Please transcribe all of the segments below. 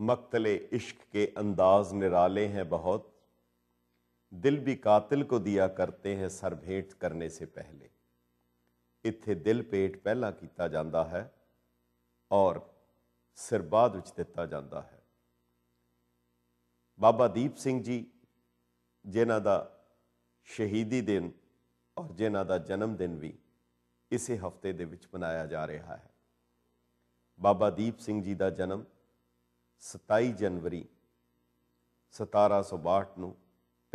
मकतले इश्क के अंदाज निराले हैं बहुत दिल भी कातिल को दिया करते हैं सर भेंट ਕਰਨੇ ਸੇ ਪਹਿਲੇ ਇੱਥੇ ਦਿਲ ਪੇਟ ਪਹਿਲਾਂ ਕੀਤਾ ਜਾਂਦਾ ਹੈ ਔਰ ਸਿਰ ਬਾਅਦ ਵਿੱਚ ਦਿੱਤਾ ਜਾਂਦਾ ਹੈ ਬਾਬਾ ਦੀਪ ਸਿੰਘ ਜੀ ਜਿਨ੍ਹਾਂ ਦਾ ਸ਼ਹੀਦੀ ਦਿਨ ਔਰ ਜਿਨ੍ਹਾਂ ਦਾ ਜਨਮ ਦਿਨ ਵੀ ਇਸੇ ਹਫਤੇ ਦੇ ਵਿੱਚ ਮਨਾਇਆ ਜਾ ਰਿਹਾ ਹੈ ਬਾਬਾ ਦੀਪ ਸਿੰਘ ਜੀ ਦਾ ਜਨਮ 19 27 ਜਨਵਰੀ 1762 ਨੂੰ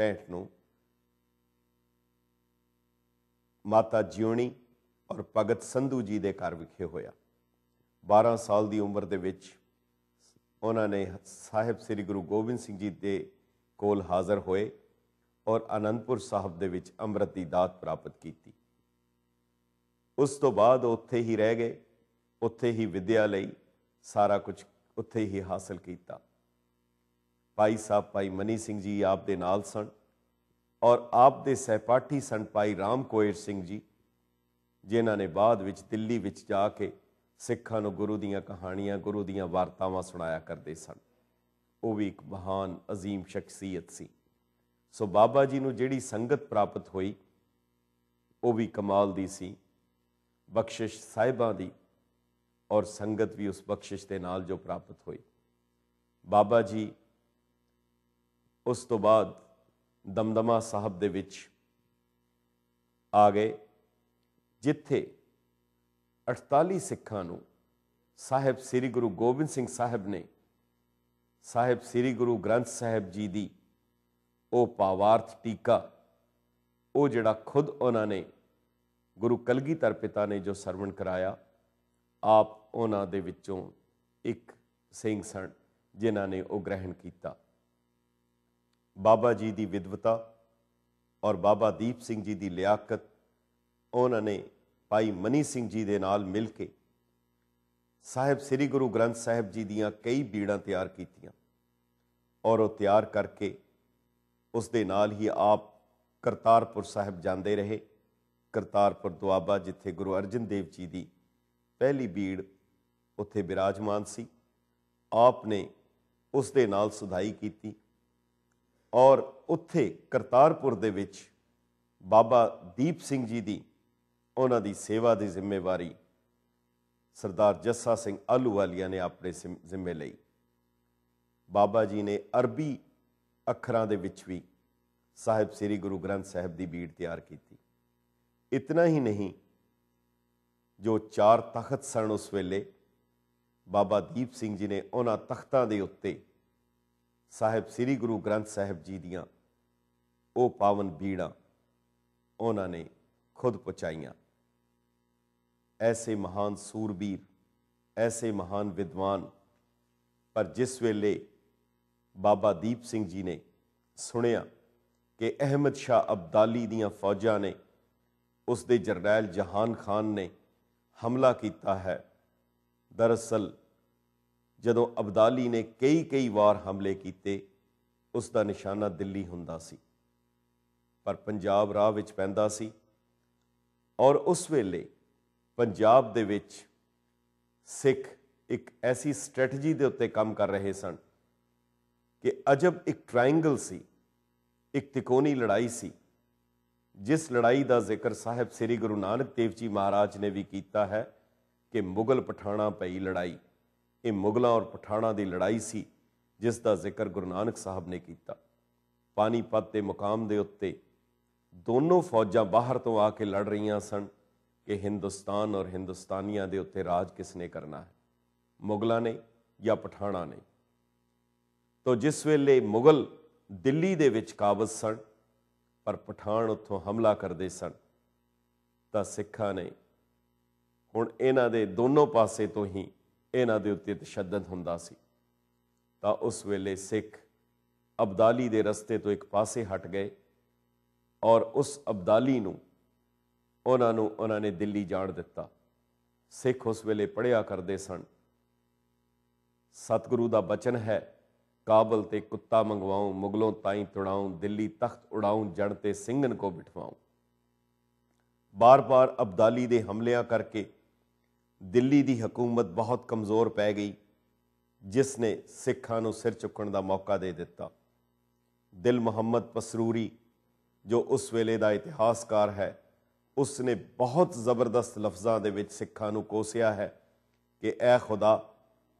65 ਨੂੰ ਮਾਤਾ ਜਿਉਣੀ ਔਰ ਭਗਤ ਸੰਧੂ ਜੀ ਦੇ ਘਰ ਵਿਖੇ ਹੋਇਆ 12 ਸਾਲ ਦੀ ਉਮਰ ਦੇ ਵਿੱਚ ਉਹਨਾਂ ਨੇ ਸਾਹਿਬ ਸ੍ਰੀ ਗੁਰੂ ਗੋਬਿੰਦ ਸਿੰਘ ਜੀ ਦੇ ਕੋਲ ਹਾਜ਼ਰ ਹੋਏ ਔਰ ਅਨੰਦਪੁਰ ਸਾਹਿਬ ਦੇ ਵਿੱਚ ਅੰਮ੍ਰਿਤ ਦੀ ਦਾਤ ਪ੍ਰਾਪਤ ਕੀਤੀ ਉਸ ਤੋਂ ਬਾਅਦ ਉੱਥੇ ਹੀ ਰਹਿ ਗਏ ਉੱਥੇ ਹੀ ਵਿਦਿਆ ਲਈ ਸਾਰਾ ਕੁਝ ਉੱਥੇ ਹੀ ਹਾਸਲ ਕੀਤਾ ਭਾਈ ਸਾਹਿਬ ਭਾਈ ਮਨੀ ਸਿੰਘ ਜੀ ਆਪ ਦੇ ਨਾਲ ਸਨ ਔਰ ਆਪ ਦੇ ਸਹਿਪਾਠੀ ਸਨ ਭਾਈ ਰਾਮ ਕੋਇਰ ਸਿੰਘ ਜੀ ਜਿਨ੍ਹਾਂ ਨੇ ਬਾਅਦ ਵਿੱਚ ਦਿੱਲੀ ਵਿੱਚ ਜਾ ਕੇ ਸਿੱਖਾਂ ਨੂੰ ਗੁਰੂ ਦੀਆਂ ਕਹਾਣੀਆਂ ਗੁਰੂ ਦੀਆਂ ਵਾਰਤਾਵਾਂ ਸੁਣਾਇਆ ਕਰਦੇ ਸਨ ਉਹ ਵੀ ਇੱਕ ਮਹਾਨ عظیم ਸ਼ਖਸੀਅਤ ਸੀ ਸੋ ਬਾਬਾ ਜੀ ਨੂੰ ਜਿਹੜੀ ਸੰਗਤ ਪ੍ਰਾਪਤ ਹੋਈ ਉਹ ਵੀ ਕਮਾਲ ਦੀ ਸੀ ਬਖਸ਼ਿਸ਼ ਸਾਹਿਬਾਂ ਦੀ ਔਰ ਸੰਗਤ ਵੀ ਉਸ ਬਖਸ਼ਿਸ਼ ਦੇ ਨਾਲ ਜੋ ਪ੍ਰਾਪਤ ਹੋਈ ਬਾਬਾ ਜੀ ਉਸ ਤੋਂ ਬਾਅਦ ਦਮਦਮਾ ਸਾਹਿਬ ਦੇ ਵਿੱਚ ਆ ਗਏ ਜਿੱਥੇ 48 ਸਿੱਖਾਂ ਨੂੰ ਸਾਹਿਬ ਸ੍ਰੀ ਗੁਰੂ ਗੋਬਿੰਦ ਸਿੰਘ ਸਾਹਿਬ ਨੇ ਸਾਹਿਬ ਸ੍ਰੀ ਗੁਰੂ ਗ੍ਰੰਥ ਸਾਹਿਬ ਜੀ ਦੀ ਉਹ ਪਾਵਾਰਥ ਟੀਕਾ ਉਹ ਜਿਹੜਾ ਖੁਦ ਉਹਨਾਂ ਨੇ ਗੁਰੂ ਕਲਗੀਧਰ ਪਿਤਾ ਨੇ ਜੋ ਸਰਵਣ ਕਰਾਇਆ ਆਪ ਉਹਨਾਂ ਦੇ ਵਿੱਚੋਂ ਇੱਕ ਸਿੰਘ ਸਣ ਜਿਨ੍ਹਾਂ ਨੇ ਉਹ ਗ੍ਰਹਿਣ ਕੀਤਾ ਬਾਬਾ ਜੀ ਦੀ ਵਿਦਵਤਾ ਔਰ ਬਾਬਾ ਦੀਪ ਸਿੰਘ ਜੀ ਦੀ ਲਿਆਕਤ ਉਹਨਾਂ ਨੇ ਭਾਈ ਮਨੀ ਸਿੰਘ ਜੀ ਦੇ ਨਾਲ ਮਿਲ ਕੇ ਸਾਹਿਬ ਸ੍ਰੀ ਗੁਰੂ ਗ੍ਰੰਥ ਸਾਹਿਬ ਜੀ ਦੀਆਂ ਕਈ ਬੀੜਾਂ ਤਿਆਰ ਕੀਤੀਆਂ ਔਰ ਉਹ ਤਿਆਰ ਕਰਕੇ ਉਸ ਦੇ ਨਾਲ ਹੀ ਆਪ ਕਰਤਾਰਪੁਰ ਸਾਹਿਬ ਜਾਂਦੇ ਰਹੇ ਕਰਤਾਰਪੁਰ ਦੁਆਬਾ ਜਿੱਥੇ ਗੁਰੂ ਅਰਜਨ ਦੇਵ ਜੀ ਦੀ ਪਹਿਲੀ ਬੀੜ ਉੱਥੇ ਬਿਰਾਜਮਾਨ ਸੀ ਆਪ ਨੇ ਉਸ ਦੇ ਨਾਲ ਸੁਧਾਈ ਕੀਤੀ ਔਰ ਉੱਥੇ ਕਰਤਾਰਪੁਰ ਦੇ ਵਿੱਚ ਬਾਬਾ ਦੀਪ ਸਿੰਘ ਜੀ ਦੀ ਉਹਨਾਂ ਦੀ ਸੇਵਾ ਦੀ ਜ਼ਿੰਮੇਵਾਰੀ ਸਰਦਾਰ ਜੱਸਾ ਸਿੰਘ ਆਲੂਵਾਲੀਆ ਨੇ ਆਪਣੇ ਜ਼ਿੰਮੇ ਲਈ ਬਾਬਾ ਜੀ ਨੇ ਅਰਬੀ ਅੱਖਰਾਂ ਦੇ ਵਿੱਚ ਵੀ ਸਾਹਿਬ ਸ੍ਰੀ ਗੁਰੂ ਗ੍ਰੰਥ ਸਾਹਿਬ ਦੀ ਬੀੜ ਤਿਆਰ ਕੀਤੀ ਇਤਨਾ ਹੀ ਨਹੀਂ ਜੋ ਚਾਰ ਤਖਤ ਸਨ ਉਸ ਵੇਲੇ ਬਾਬਾ ਦੀਪ ਸਿੰਘ ਜੀ ਨੇ ਉਹਨਾਂ ਤਖਤਾਂ ਦੇ ਉੱਤੇ ਸਾਹਿਬ ਸ੍ਰੀ ਗੁਰੂ ਗ੍ਰੰਥ ਸਾਹਿਬ ਜੀ ਦੀਆਂ ਉਹ ਪਾਵਨ ਬੀੜਾਂ ਉਹਨਾਂ ਨੇ ਖੁਦ ਪਹੁੰਚਾਈਆਂ ਐਸੇ ਮਹਾਨ ਸੂਰਬੀਰ ਐਸੇ ਮਹਾਨ ਵਿਦਵਾਨ ਪਰ ਜਿਸ ਵੇਲੇ ਬਾਬਾ ਦੀਪ ਸਿੰਘ ਜੀ ਨੇ ਸੁਣਿਆ ਕਿ ਅਹਿਮਦ ਸ਼ਾ ਅਬਦਾਲੀ ਦੀਆਂ ਫੌਜਾਂ ਨੇ ਉਸ ਦੇ ਜਰਨੈਲ ਜਹਾਨ ਖਾਨ ਨੇ ਹਮਲਾ ਕੀਤਾ ਹੈ ਦਰਅਸਲ ਜਦੋਂ ਅਬਦਾਲੀ ਨੇ ਕਈ ਕਈ ਵਾਰ ਹਮਲੇ ਕੀਤੇ ਉਸ ਦਾ ਨਿਸ਼ਾਨਾ ਦਿੱਲੀ ਹੁੰਦਾ ਸੀ ਪਰ ਪੰਜਾਬ ਰਾਹ ਵਿੱਚ ਪੈਂਦਾ ਸੀ ਔਰ ਉਸ ਵੇਲੇ ਪੰਜਾਬ ਦੇ ਵਿੱਚ ਸਿੱਖ ਇੱਕ ਐਸੀ ਸਟ੍ਰੈਟਜੀ ਦੇ ਉੱਤੇ ਕੰਮ ਕਰ ਰਹੇ ਸਨ ਕਿ ਅਜਬ ਇੱਕ ਟ੍ਰਾਇੰਗਲ ਸੀ ਇੱਕ ਤਿਕੋਣੀ ਲੜਾਈ ਸੀ ਜਿਸ ਲੜਾਈ ਦਾ ਜ਼ਿਕਰ ਸਾਹਿਬ ਸ੍ਰੀ ਗੁਰੂ ਨਾਨਕ ਦੇਵ ਜੀ ਮਹਾਰਾਜ ਨੇ ਵੀ ਕੀਤਾ ਹੈ ਕਿ ਮੁਗਲ ਪਠਾਣਾ ਪਈ ਲੜਾਈ ਇਹ ਮੁਗਲਾਂ ਔਰ ਪਠਾਣਾ ਦੀ ਲੜਾਈ ਸੀ ਜਿਸ ਦਾ ਜ਼ਿਕਰ ਗੁਰੂ ਨਾਨਕ ਸਾਹਿਬ ਨੇ ਕੀਤਾ ਪਾਨੀਪਤ ਦੇ ਮੁਕਾਮ ਦੇ ਉੱਤੇ ਦੋਨੋਂ ਫੌਜਾਂ ਬਾਹਰ ਤੋਂ ਆ ਕੇ ਲੜ ਰਹੀਆਂ ਸਨ ਕਿ ਹਿੰਦੁਸਤਾਨ ਔਰ ਹਿੰਦੁਸਤਾਨੀਆਂ ਦੇ ਉੱਤੇ ਰਾਜ ਕਿਸ ਨੇ ਕਰਨਾ ਹੈ ਮੁਗਲਾਂ ਨੇ ਜਾਂ ਪਠਾਣਾ ਨੇ ਤੋਂ ਜਿਸ ਵੇਲੇ ਮੁਗਲ ਦਿੱਲੀ ਦੇ ਵਿੱਚ ਕਾਬਜ਼ ਸਨ ਪਰ ਪਠਾਣ ਉੱਥੋਂ ਹਮਲਾ ਕਰਦੇ ਸਨ ਤਾਂ ਸਿੱਖਾਂ ਨੇ ਹੁਣ ਇਹਨਾਂ ਦੇ ਦੋਨੋਂ ਪਾਸੇ ਤੋਂ ਹੀ ਇਹਨਾਂ ਦੇ ਉੱਤੇ ਤਸ਼ੱਦਦ ਹੁੰਦਾ ਸੀ ਤਾਂ ਉਸ ਵੇਲੇ ਸਿੱਖ ਅਬਦਾਲੀ ਦੇ ਰਸਤੇ ਤੋਂ ਇੱਕ ਪਾਸੇ ਹਟ ਗਏ ਔਰ ਉਸ ਅਬਦਾਲੀ ਨੂੰ ਉਹਨਾਂ ਨੂੰ ਉਹਨਾਂ ਨੇ ਦਿੱਲੀ ਜਾਣ ਦਿੱਤਾ ਸਿੱਖ ਉਸ ਵੇਲੇ ਪੜਿਆ ਕਰਦੇ ਸਨ ਸਤਿਗੁਰੂ ਦਾ ਬਚਨ ਹੈ ਕਾਬਲ ਤੇ ਕੁੱਤਾ ਮੰਗਵਾਉ ਮੁਗਲੋਂ ਤਾਈ ਤੁੜਾਉ ਦਿੱਲੀ ਤਖਤ ਉਡਾਉ ਜੜ ਤੇ ਸਿੰਘਨ ਕੋ ਬਿਠਵਾਉ ਬਾਰ-ਬਾਰ ਅਬਦਾਲੀ ਦੇ ਹਮਲਿਆਂ ਕਰਕੇ ਦਿੱਲੀ ਦੀ ਹਕੂਮਤ ਬਹੁਤ ਕਮਜ਼ੋਰ ਪੈ ਗਈ ਜਿਸ ਨੇ ਸਿੱਖਾਂ ਨੂੰ ਸਿਰ ਚੁੱਕਣ ਦਾ ਮੌਕਾ ਦੇ ਦਿੱਤਾ ਦਿਲ ਮੁਹੰਮਦ ਪਸਰੂਰੀ ਜੋ ਉਸ ਵੇਲੇ ਦਾ ਇਤਿਹਾਸਕਾਰ ਹੈ ਉਸ ਨੇ ਬਹੁਤ ਜ਼ਬਰਦਸਤ ਲਫ਼ਜ਼ਾਂ ਦੇ ਵਿੱਚ ਸਿੱਖਾਂ ਨੂੰ ਕੋਸਿਆ ਹੈ ਕਿ ਐ ਖੁਦਾ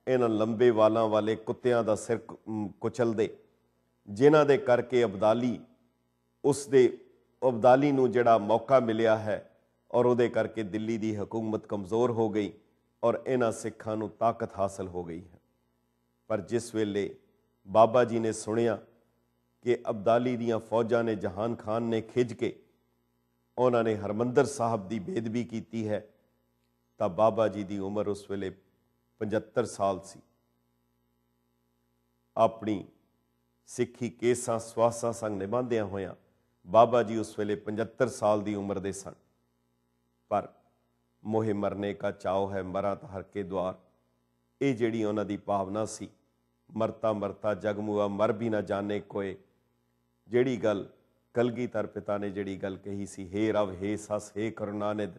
ਇਹਨਾਂ ਲੰਬੇ ਵਾਲਾਂ ਵਾਲੇ ਕੁੱਤਿਆਂ ਦਾ ਸਿਰ ਕੁਚਲ ਦੇ ਜਿਨ੍ਹਾਂ ਦੇ ਕਰਕੇ ਅਬਦਾਲੀ ਉਸ ਦੇ ਅਬਦਾਲੀ ਨੂੰ ਜਿਹੜਾ ਮੌਕਾ ਮਿਲਿਆ ਹੈ ਔਰ ਉਹਦੇ ਕਰਕੇ ਦਿੱਲੀ ਦੀ ਹਕੂਮਤ ਕਮਜ਼ੋਰ ਹੋ ਗਈ ਔਰ ਇਹਨਾਂ ਸਿੱਖਾਂ ਨੂੰ ਤਾਕਤ ਹਾਸਲ ਹੋ ਗਈ ਹੈ ਪਰ ਜਿਸ ਵੇਲੇ ਬਾਬਾ ਜੀ ਨੇ ਸੁਣਿਆ ਕਿ ਅਬਦਾਲੀ ਦੀਆਂ ਫੌਜਾਂ ਨੇ ਜਹਾਨ ਖਾਨ ਨੇ ਖਿੱਚ ਕੇ ਉਹਨਾਂ ਨੇ ਹਰਮੰਦਰ ਸਾਹਿਬ ਦੀ ਬੇਦਬੀ ਕੀਤੀ ਹੈ ਤਾਂ ਬਾਬਾ ਜੀ ਦੀ ਉਮਰ ਉਸ ਵੇਲੇ 75 ਸਾਲ ਸੀ ਆਪਣੀ ਸਿੱਖੀ ਕੇਸਾਂ ਸਵਾਸਾਂ ਸੰਗ ਨਿਭਾਉਂਦਿਆਂ ਹੋਇਆਂ ਬਾਬਾ ਜੀ ਉਸ ਵੇਲੇ 75 ਸਾਲ ਦੀ ਉਮਰ ਦੇ ਸਨ ਪਰ ਮੋਹਿ ਮਰਨੇ ਕਾ ਚਾਹੋ ਹੈ ਮਰਾਂ ਤਾਂ ਹਰ ਕੇ ਦਵਾਰ ਇਹ ਜਿਹੜੀ ਉਹਨਾਂ ਦੀ ਭਾਵਨਾ ਸੀ ਮਰਤਾ ਮਰਤਾ ਜਗ ਮੂਆ ਮਰ ਵੀ ਨਾ ਜਾਣੇ ਕੋਏ ਜਿਹੜੀ ਗੱਲ ਕਲਗੀਧਰ ਪਿਤਾ ਨੇ ਜਿਹੜੀ ਗੱਲ ਕਹੀ ਸੀ हे ਰਵ हे ਸਸ हे ਕਰੁਣਾਨਿਦ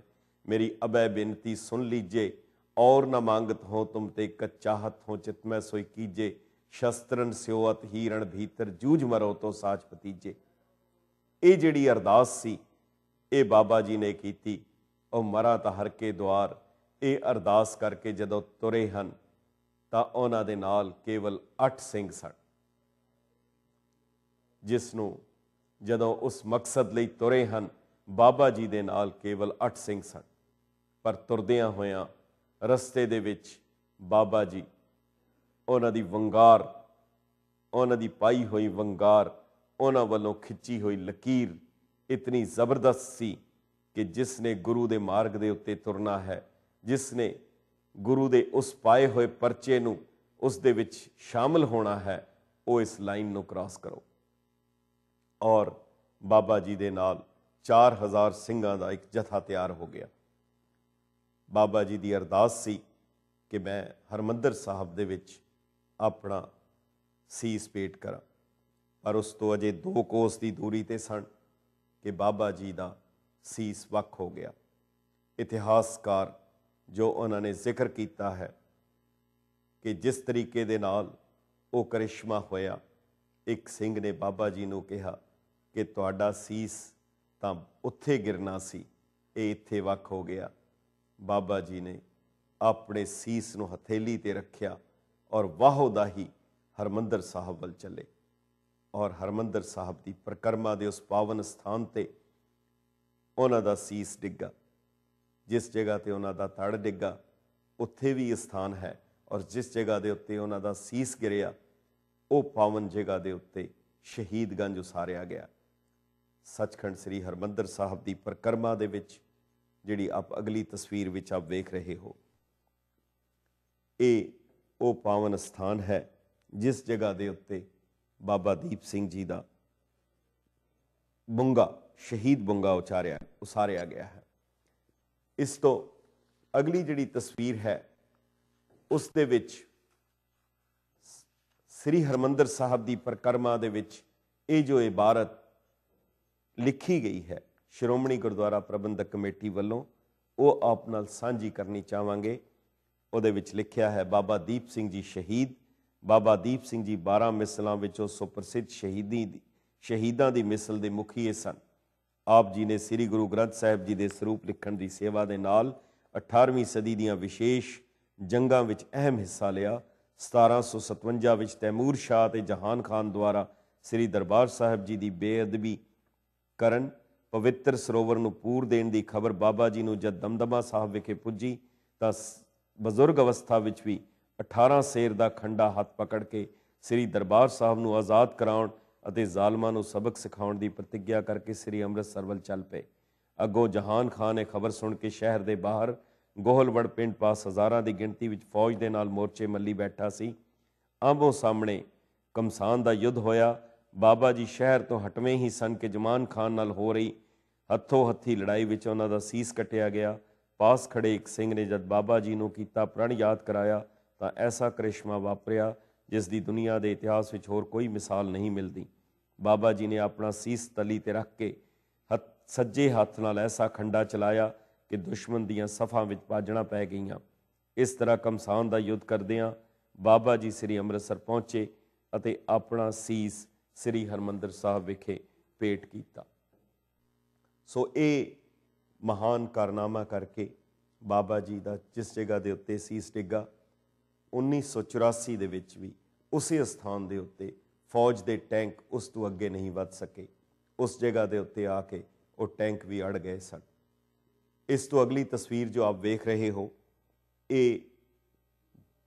ਮੇਰੀ ਅਬੈ ਬੇਨਤੀ ਸੁਣ ਲੀਜੇ ਔਰ ਨਾ ਮੰਗਤ ਹੋ ਤੁਮ ਤੇ ਕਚਾਹਤ ਹੋ ਚਿਤ ਮੈਂ ਸੋਈ ਕੀਜੇ ਸ਼ਸਤਰਨ ਸਿਓਤ ਹੀਰਣ ਭੀਤਰ ਜੂਝ ਮਰੋ ਤੋ ਸਾਚ ਪਤੀਜੇ ਇਹ ਜਿਹੜੀ ਅਰਦਾਸ ਸੀ ਇਹ ਬਾਬਾ ਜੀ ਨੇ ਕੀਤੀ ਉਹ ਮਰਾ ਤਾਂ ਹਰ ਕੇ ਦਵਾਰ ਇਹ ਅਰਦਾਸ ਕਰਕੇ ਜਦੋਂ ਤੁਰੇ ਹਨ ਤਾਂ ਉਹਨਾਂ ਦੇ ਨਾਲ ਕੇਵਲ 8 ਸਿੰਘ ਸਨ ਜਿਸ ਨੂੰ ਜਦੋਂ ਉਸ ਮਕਸਦ ਲਈ ਤੁਰੇ ਹਨ ਬਾਬਾ ਜੀ ਦੇ ਨਾਲ ਕੇਵਲ 8 ਸਿੰਘ ਸਨ ਪਰ ਤੁਰਦਿਆਂ ਹੋਇਆਂ ਰਸਤੇ ਦੇ ਵਿੱਚ ਬਾਬਾ ਜੀ ਉਹਨਾਂ ਦੀ ਵੰਗਾਰ ਉਹਨਾਂ ਦੀ ਪਾਈ ਹੋਈ ਵੰਗਾਰ ਉਹਨਾਂ ਵੱਲੋਂ ਖਿੱਚੀ ਹੋਈ ਲਕੀਰ ਇਤਨੀ ਜ਼ਬਰਦਸਤ ਸੀ ਕਿ ਜਿਸ ਨੇ ਗੁਰੂ ਦੇ ਮਾਰਗ ਦੇ ਉੱਤੇ ਤੁਰਨਾ ਹੈ ਜਿਸ ਨੇ ਗੁਰੂ ਦੇ ਉਸ ਪਾਏ ਹੋਏ ਪਰਚੇ ਨੂੰ ਉਸ ਦੇ ਵਿੱਚ ਸ਼ਾਮਲ ਹੋਣਾ ਹੈ ਉਹ ਇਸ ਲਾਈਨ ਨੂੰ ਕ੍ਰਾਸ ਕਰੋ ਔਰ ਬਾਬਾ ਜੀ ਦੇ ਨਾਲ 4000 ਸਿੰਘਾਂ ਦਾ ਇੱਕ ਜਥਾ ਤਿਆਰ ਹੋ ਗਿਆ ਬਾਬਾ ਜੀ ਦੀ ਅਰਦਾਸ ਸੀ ਕਿ ਮੈਂ ਹਰਮੰਦਰ ਸਾਹਿਬ ਦੇ ਵਿੱਚ ਆਪਣਾ ਸੀਸ ਪੇਟ ਕਰਾਂ ਪਰ ਉਸ ਤੋਂ ਅਜੇ 2 ਕੋਸ ਦੀ ਦੂਰੀ ਤੇ ਸਨ ਕਿ ਬਾਬਾ ਜੀ ਦਾ ਸੀਸ ਵੱਖ ਹੋ ਗਿਆ ਇਤਿਹਾਸਕਾਰ ਜੋ ਉਹਨਾਂ ਨੇ ਜ਼ਿਕਰ ਕੀਤਾ ਹੈ ਕਿ ਜਿਸ ਤਰੀਕੇ ਦੇ ਨਾਲ ਉਹ ਕਰਿਸ਼ਮਾ ਹੋਇਆ ਇੱਕ ਸਿੰਘ ਨੇ ਬਾਬਾ ਜੀ ਨੂੰ ਕਿਹਾ ਕਿ ਤੁਹਾਡਾ ਸੀਸ ਤਾਂ ਉੱਥੇ ਗਿਰਨਾ ਸੀ ਇਹ ਇੱਥੇ ਵੱਖ ਹੋ ਗਿਆ ਬਾਬਾ ਜੀ ਨੇ ਆਪਣੇ ਸੀਸ ਨੂੰ ਹਥੇਲੀ ਤੇ ਰੱਖਿਆ ਔਰ ਵਾਹੋ ਦਾ ਹੀ ਹਰਮੰਦਰ ਸਾਹਿਬ ਵੱਲ ਚੱਲੇ ਔਰ ਹਰਮੰਦਰ ਸਾਹਿਬ ਦੀ ਪ੍ਰਕਰਮਾ ਦੇ ਉਸ ਪਾਵਨ ਸਥਾਨ ਤੇ ਉਹਨਾਂ ਦਾ ਸੀਸ ਡਿੱਗਾ ਜਿਸ ਜਗ੍ਹਾ ਤੇ ਉਹਨਾਂ ਦਾ ਤੜ ਡਿੱਗਾ ਉੱਥੇ ਵੀ ਸਥਾਨ ਹੈ ਔਰ ਜਿਸ ਜਗ੍ਹਾ ਦੇ ਉੱਤੇ ਉਹਨਾਂ ਦਾ ਸੀਸ ਗਿਰਿਆ ਉਹ ਪਾਵਨ ਜਗ੍ਹਾ ਦੇ ਉੱਤੇ ਸ਼ਹੀਦਗੰਜ ਉਸਾਰਿਆ ਗਿਆ ਸੱਚਖੰਡ ਸ੍ਰੀ ਹਰਮੰਦਰ ਸਾਹਿਬ ਦੀ ਪ੍ਰਕਰਮਾ ਦੇ ਵਿੱਚ ਜਿਹੜੀ ਆਪ ਅਗਲੀ ਤਸਵੀਰ ਵਿੱਚ ਆਪ ਵੇਖ ਰਹੇ ਹੋ ਇਹ ਉਹ ਪਾਵਨ ਸਥਾਨ ਹੈ ਜਿਸ ਜਗ੍ਹਾ ਦੇ ਉੱਤੇ ਬਾਬਾ ਦੀਪ ਸਿੰਘ ਜੀ ਦਾ ਬੁੰਗਾ ਸ਼ਹੀਦ ਬੰਗਾ ਉਚਾਰਿਆ ਉਸਾਰਿਆ ਗਿਆ ਹੈ ਇਸ ਤੋਂ ਅਗਲੀ ਜਿਹੜੀ ਤਸਵੀਰ ਹੈ ਉਸ ਦੇ ਵਿੱਚ ਸ੍ਰੀ ਹਰਮੰਦਰ ਸਾਹਿਬ ਦੀ ਪ੍ਰਕਰਮਾ ਦੇ ਵਿੱਚ ਇਹ ਜੋ ਇਬਾਰਤ ਲਿਖੀ ਗਈ ਹੈ ਸ਼੍ਰੋਮਣੀ ਗੁਰਦੁਆਰਾ ਪ੍ਰਬੰਧਕ ਕਮੇਟੀ ਵੱਲੋਂ ਉਹ ਆਪ ਨਾਲ ਸਾਂਝੀ ਕਰਨੀ ਚਾਹਾਂਗੇ ਉਹਦੇ ਵਿੱਚ ਲਿਖਿਆ ਹੈ ਬਾਬਾ ਦੀਪ ਸਿੰਘ ਜੀ ਸ਼ਹੀਦ ਬਾਬਾ ਦੀਪ ਸਿੰਘ ਜੀ 12 ਮਿਸਲਾਂ ਵਿੱਚੋਂ ਸੁਪਰਸਿੱਧ ਸ਼ਹੀਦੀ ਸ਼ਹੀਦਾਂ ਦੀ ਮਿਸਲ ਦੇ ਮੁਖੀ ਸਨ ਆਪ ਜੀ ਨੇ ਸ੍ਰੀ ਗੁਰੂ ਗ੍ਰੰਥ ਸਾਹਿਬ ਜੀ ਦੇ ਸਰੂਪ ਲਿਖਣ ਦੀ ਸੇਵਾ ਦੇ ਨਾਲ 18ਵੀਂ ਸਦੀ ਦੀਆਂ ਵਿਸ਼ੇਸ਼ ਜੰਗਾਂ ਵਿੱਚ ਅਹਿਮ ਹਿੱਸਾ ਲਿਆ 1757 ਵਿੱਚ ਤੈਮੂਰ ਸ਼ਾਹ ਤੇ ਜਹਾਨ ਖਾਨ ਦੁਆਰਾ ਸ੍ਰੀ ਦਰਬਾਰ ਸਾਹਿਬ ਜੀ ਦੀ ਬੇਅਦਬੀ ਕਰਨ ਪਵਿੱਤਰ ਸਰੋਵਰ ਨੂੰ ਪੂਰ ਦੇਣ ਦੀ ਖਬਰ ਬਾਬਾ ਜੀ ਨੂੰ ਜਦ ਦਮਦਮਾ ਸਾਹਿਬ ਵਿਖੇ ਪੁੱਜੀ ਤਾਂ ਬਜ਼ੁਰਗ ਅਵਸਥਾ ਵਿੱਚ ਵੀ 18 ਸੇਰ ਦਾ ਖੰਡਾ ਹੱਥ ਪਕੜ ਕੇ ਸ੍ਰੀ ਦਰਬਾਰ ਸਾਹਿਬ ਨੂੰ ਆਜ਼ਾਦ ਕਰਾਉਣ ਅਤੇ ਜ਼ਾਲਮਾਂ ਨੂੰ ਸਬਕ ਸਿਖਾਉਣ ਦੀ ਪ੍ਰਤੀਗਿਆ ਕਰਕੇ ਸ੍ਰੀ ਅੰਮ੍ਰਿਤਸਰ ਵੱਲ ਚੱਲ ਪਏ ਅੱਗੋਂ ਜਹਾਨ ਖਾਨ ਨੇ ਖਬਰ ਸੁਣ ਕੇ ਸ਼ਹਿਰ ਦੇ ਬਾਹਰ ਗੋਹਲਵੜ ਪਿੰਡ ਪਾਸ ਹਜ਼ਾਰਾਂ ਦੀ ਗਿਣਤੀ ਵਿੱਚ ਫੌਜ ਦੇ ਨਾਲ ਮੋਰਚੇ ਮੱਲੀ ਬੈਠਾ ਸੀ ਆਂਬੋ ਸਾਹਮਣੇ ਕਮਸਾਨ ਦਾ ਯੁੱਧ ਹੋਇਆ ਬਾਬਾ ਜੀ ਸ਼ਹਿਰ ਤੋਂ ਹਟਵੇਂ ਹੀ ਸਨ ਕਿ ਜਮਾਨ ਖਾਨ ਨਾਲ ਹੋ ਰਹੀ ਹੱਥੋਂ ਹੱਥੀ ਲੜਾਈ ਵਿੱਚ ਉਹਨਾਂ ਦਾ ਸੀਸ ਕਟਿਆ ਗਿਆ ਪਾਸ ਖੜੇ ਇੱਕ ਸਿੰਘ ਨੇ ਜਦ ਬਾਬਾ ਜੀ ਨੂੰ ਕੀਤਾ ਪ੍ਰਣ ਯਾਦ ਕਰਾਇਆ ਤਾਂ ਐਸਾ ਕ੍ਰਿਸ਼ਮਾ ਵਾਪਰਿਆ ਜਿਸ ਦੀ ਦੁਨੀਆ ਦੇ ਇਤਿਹਾਸ ਵਿੱਚ ਹੋਰ ਕੋਈ ਮਿਸਾਲ ਨਹੀਂ ਮਿਲਦੀ ਬਾਬਾ ਜੀ ਨੇ ਆਪਣਾ ਸੀਸ ਤਲੀ ਤੇ ਰੱਖ ਕੇ ਸੱਜੇ ਹੱਥ ਨਾਲ ਐਸਾ ਖੰਡਾ ਚਲਾਇਆ ਕਿ ਦੁਸ਼ਮਣ ਦੀਆਂ ਸਫਾਂ ਵਿੱਚ ਪਾਜਣਾ ਪੈ ਗਈਆਂ ਇਸ ਤਰ੍ਹਾਂ ਕਮਸਾਨ ਦਾ ਯੁੱਧ ਕਰਦਿਆਂ ਬਾਬਾ ਜੀ ਸ੍ਰੀ ਅੰਮ੍ਰਿਤਸਰ ਪਹੁੰਚੇ ਅਤੇ ਆਪਣਾ ਸੀਸ ਸ੍ਰੀ ਹਰਮੰਦਰ ਸਾਹਿਬ ਵਿਖੇ ਪੇਟ ਕੀਤਾ ਸੋ ਇਹ ਮਹਾਨ ਕਾਰਨਾਮਾ ਕਰਕੇ ਬਾਬਾ ਜੀ ਦਾ ਜਿਸ ਜਗ੍ਹਾ ਦੇ ਉੱਤੇ ਸੀਸ ਡਿੱਗਾ 1984 ਦੇ ਵਿੱਚ ਵੀ ਉਸੇ ਸਥਾਨ ਦੇ ਉੱਤੇ ਫੌਜ ਦੇ ਟੈਂਕ ਉਸ ਤੋਂ ਅੱਗੇ ਨਹੀਂ ਵੱਧ ਸਕੇ ਉਸ ਜਗ੍ਹਾ ਦੇ ਉੱਤੇ ਆ ਕੇ ਉਹ ਟੈਂਕ ਵੀ ਅੜ ਗਏ ਸਨ ਇਸ ਤੋਂ ਅਗਲੀ ਤਸਵੀਰ ਜੋ ਆਪ ਵੇਖ ਰਹੇ ਹੋ ਇਹ